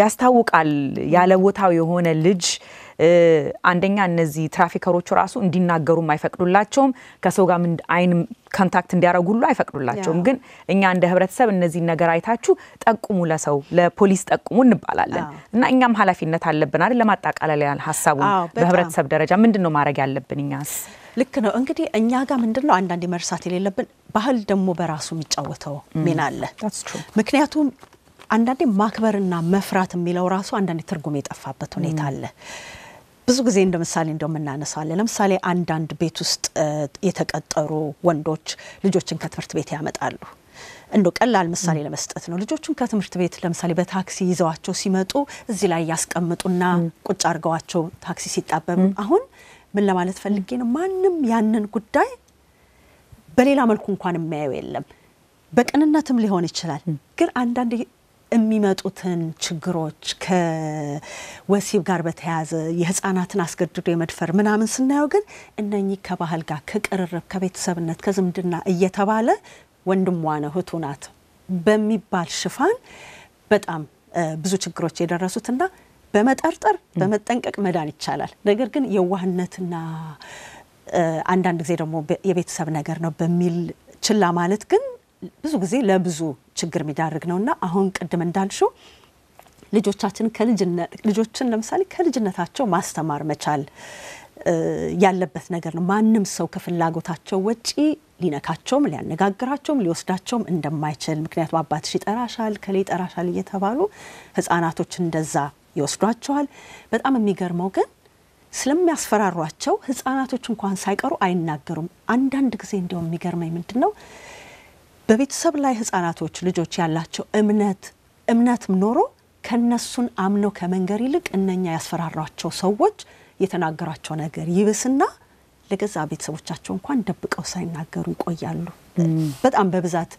ያስታውቃል ያለ ቦታው የሆነ ልጅ አንደኛ እነዚህ ትራፊከሮቹ ራሱ እንዲናገሩም አይፈቅዱላቸውም። ከሰው ጋር አይን ኮንታክት እንዲያደርጉ ሁሉ አይፈቅዱላቸውም። ግን እኛ እንደ ህብረተሰብ እነዚህን ነገር አይታችሁ ጠቁሙ፣ ለሰው ለፖሊስ ጠቁሙ እንባላለን እና እኛም ኃላፊነት አለብን አይደል ለማጣቃለል ያህል ሀሳቡን በህብረተሰብ ደረጃ ምንድን ነው ማድረግ ያለብን እኛስ? ልክ ነው እንግዲህ እኛ ጋር ምንድን ነው አንዳንዴ መርሳት የሌለብን ባህል ደግሞ በራሱ የሚጫወተው ሚና አለ። ምክንያቱም አንዳንዴ ማክበርና መፍራት የሚለው ራሱ አንዳንዴ ትርጉም የጠፋበት ሁኔታ አለ። ብዙ ጊዜ እንደ ምሳሌ እንደው ለምሳሌ አንዳንድ ቤት ውስጥ የተቀጠሩ ወንዶች ልጆችን ከትምህርት ቤት ያመጣሉ። እንደ ቀላል ምሳሌ ለመስጠት ነው። ልጆቹን ከትምህርት ቤት ለምሳሌ በታክሲ ይዘዋቸው ሲመጡ እዚህ ላይ ያስቀምጡና ቁጭ አድርገዋቸው ታክሲ ሲጣበብ፣ አሁን ምን ለማለት ፈልጌ ነው፣ ማንም ያንን ጉዳይ በሌላ መልኩ እንኳን የሚያየው የለም። በቅንነትም ሊሆን ይችላል፣ ግን አንዳንድ የሚመጡትን ችግሮች ከወሲብ ጋር በተያያዘ የህፃናትን አስገድዶ የመድፈር ምናምን ስናየው ግን እነኚህ ከባህል ጋር ከቅርርብ፣ ከቤተሰብነት፣ ከዝምድና እየተባለ ወንድሟ ነው እህቱ ናት በሚባል ሽፋን በጣም ብዙ ችግሮች የደረሱትና በመጠርጠር በመጠንቀቅ መዳን ይቻላል። ነገር ግን የዋህነትና አንዳንድ ጊዜ ደግሞ የቤተሰብ ነገር ነው በሚል ችላ ማለት ግን ብዙ ጊዜ ለብዙ ችግር የሚዳርግ እና አሁን ቅድም እንዳልሹ ልጆቻችን ልጆችን ለምሳሌ ከልጅነታቸው ማስተማር መቻል ያለበት ነገር ነው። ማንም ሰው ከፍላጎታቸው ወጪ ሊነካቸውም ሊያነጋግራቸውም ሊወስዳቸውም እንደማይችል ምክንያቱም አባትሽ ይጠራሻል፣ ከሌ ይጠራሻል እየተባሉ ህጻናቶች እንደዛ ይወስዷቸዋል። በጣም የሚገርመው ግን ስለሚያስፈራሯቸው ህጻናቶች እንኳን ሳይቀሩ አይናገሩም። አንዳንድ ጊዜ እንዲያውም የሚገርመኝ ምንድን ነው በቤተሰብ ላይ ህጻናቶች ልጆች ያላቸው እምነት እምነትም ኖሮ ከነሱን አምነው ከመንገር ይልቅ እነኛ ያስፈራሯቸው ሰዎች የተናገሯቸው ነገር ይብስና ለገዛ ቤተሰቦቻቸው እንኳን ደብቀው ሳይናገሩ ይቆያሉ። በጣም በብዛት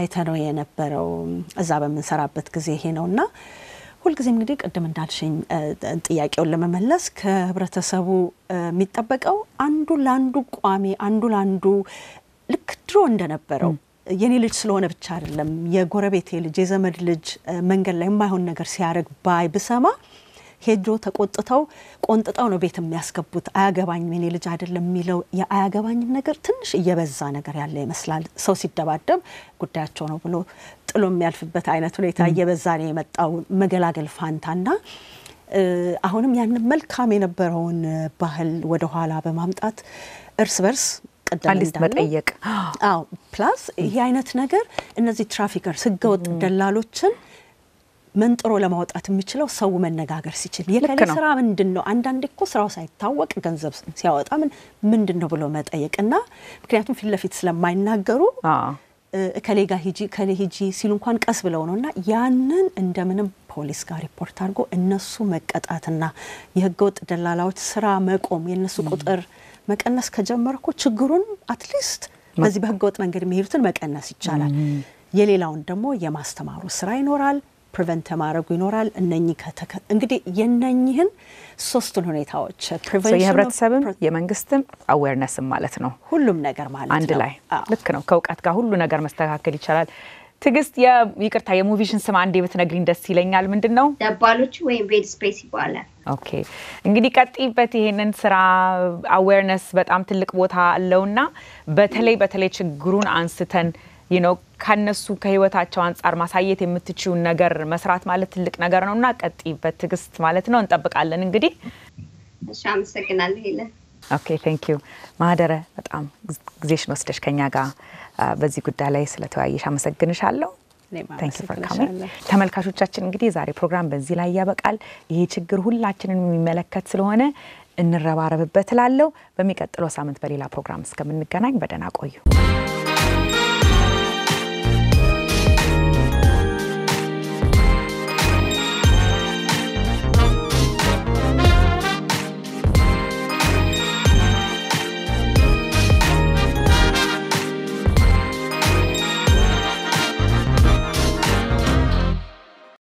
አይተነው የነበረው እዛ በምንሰራበት ጊዜ ይሄ ነው እና ሁልጊዜ እንግዲህ ቅድም እንዳልሽኝ ጥያቄውን ለመመለስ ከህብረተሰቡ የሚጠበቀው አንዱ ለአንዱ ቋሚ፣ አንዱ ለአንዱ ልክ ድሮ እንደነበረው የኔ ልጅ ስለሆነ ብቻ አይደለም የጎረቤቴ ልጅ የዘመድ ልጅ መንገድ ላይ የማይሆን ነገር ሲያደርግ ባይ ብሰማ ሄጆ ተቆጥተው ቆንጥጠው ነው ቤት የሚያስገቡት። አያገባኝም የኔ ልጅ አይደለም የሚለው የአያገባኝም ነገር ትንሽ እየበዛ ነገር ያለ ይመስላል። ሰው ሲደባደብ ጉዳያቸው ነው ብሎ ጥሎ የሚያልፍበት አይነት ሁኔታ እየበዛ ነው የመጣው መገላገል ፋንታና አሁንም ያንን መልካም የነበረውን ባህል ወደኋላ በማምጣት እርስ በርስ ቅድም መጠየቅ አዎ ፕላስ ይህ አይነት ነገር እነዚህ ትራፊከርስ ህገወጥ ደላሎችን መንጥሮ ለማውጣት የሚችለው ሰው መነጋገር ሲችል የከሌ ስራ ምንድን ነው? አንዳንዴ እኮ ስራው ሳይታወቅ ገንዘብ ሲያወጣ ምን ምንድን ነው ብሎ መጠየቅ እና ምክንያቱም ፊት ለፊት ስለማይናገሩ ከሌ ጋ ሂጂ ከሌ ሂጂ ሲሉ እንኳን ቀስ ብለው ነው እና ያንን እንደምንም ፖሊስ ጋር ሪፖርት አድርጎ እነሱ መቀጣትና የህገወጥ ደላላዎች ስራ መቆም የእነሱ ቁጥር መቀነስ ከጀመረ እኮ ችግሩን አትሊስት በዚህ በህገወጥ መንገድ የሚሄዱትን መቀነስ ይቻላል። የሌላውን ደግሞ የማስተማሩ ስራ ይኖራል። ፕሪቨንት ማድረጉ ይኖራል። እነኚህ ከተከ እንግዲህ የነኝህን ሶስቱን ሁኔታዎች የህብረተሰብም የመንግስትም አዌርነስም ማለት ነው ሁሉም ነገር ማለት አንድ ላይ ልክ ነው። ከእውቀት ጋር ሁሉ ነገር መስተካከል ይቻላል። ትግስት ይቅርታ የሙቪሽን ስም አንዴ ብትነግሪኝ ደስ ይለኛል። ምንድን ነው? ደባሎቹ ወይም ቤድ ስፔስ ይባላል። ኦኬ እንግዲህ ቀጥይበት። ይሄንን ስራ አዌርነስ በጣም ትልቅ ቦታ አለውና በተለይ በተለይ ችግሩን አንስተን ነው ከነሱ ከህይወታቸው አንጻር ማሳየት የምትችውን ነገር መስራት ማለት ትልቅ ነገር ነው እና ቀጥይበት ትዕግስት ማለት ነው። እንጠብቃለን እንግዲህ። እሺ፣ አመሰግናለሁ። ሄለን ኦኬ፣ ቴንክ ዩ ማህደረ፣ በጣም ጊዜሽን ወስደሽ ከኛ ጋር በዚህ ጉዳይ ላይ ስለተወያየሽ አመሰግንሻለሁ። ተመልካቾቻችን እንግዲህ ዛሬ ፕሮግራም በዚህ ላይ ያበቃል። ይሄ ችግር ሁላችንን የሚመለከት ስለሆነ እንረባረብበት እላለሁ። በሚቀጥለው ሳምንት በሌላ ፕሮግራም እስከምንገናኝ በደህና ቆዩ።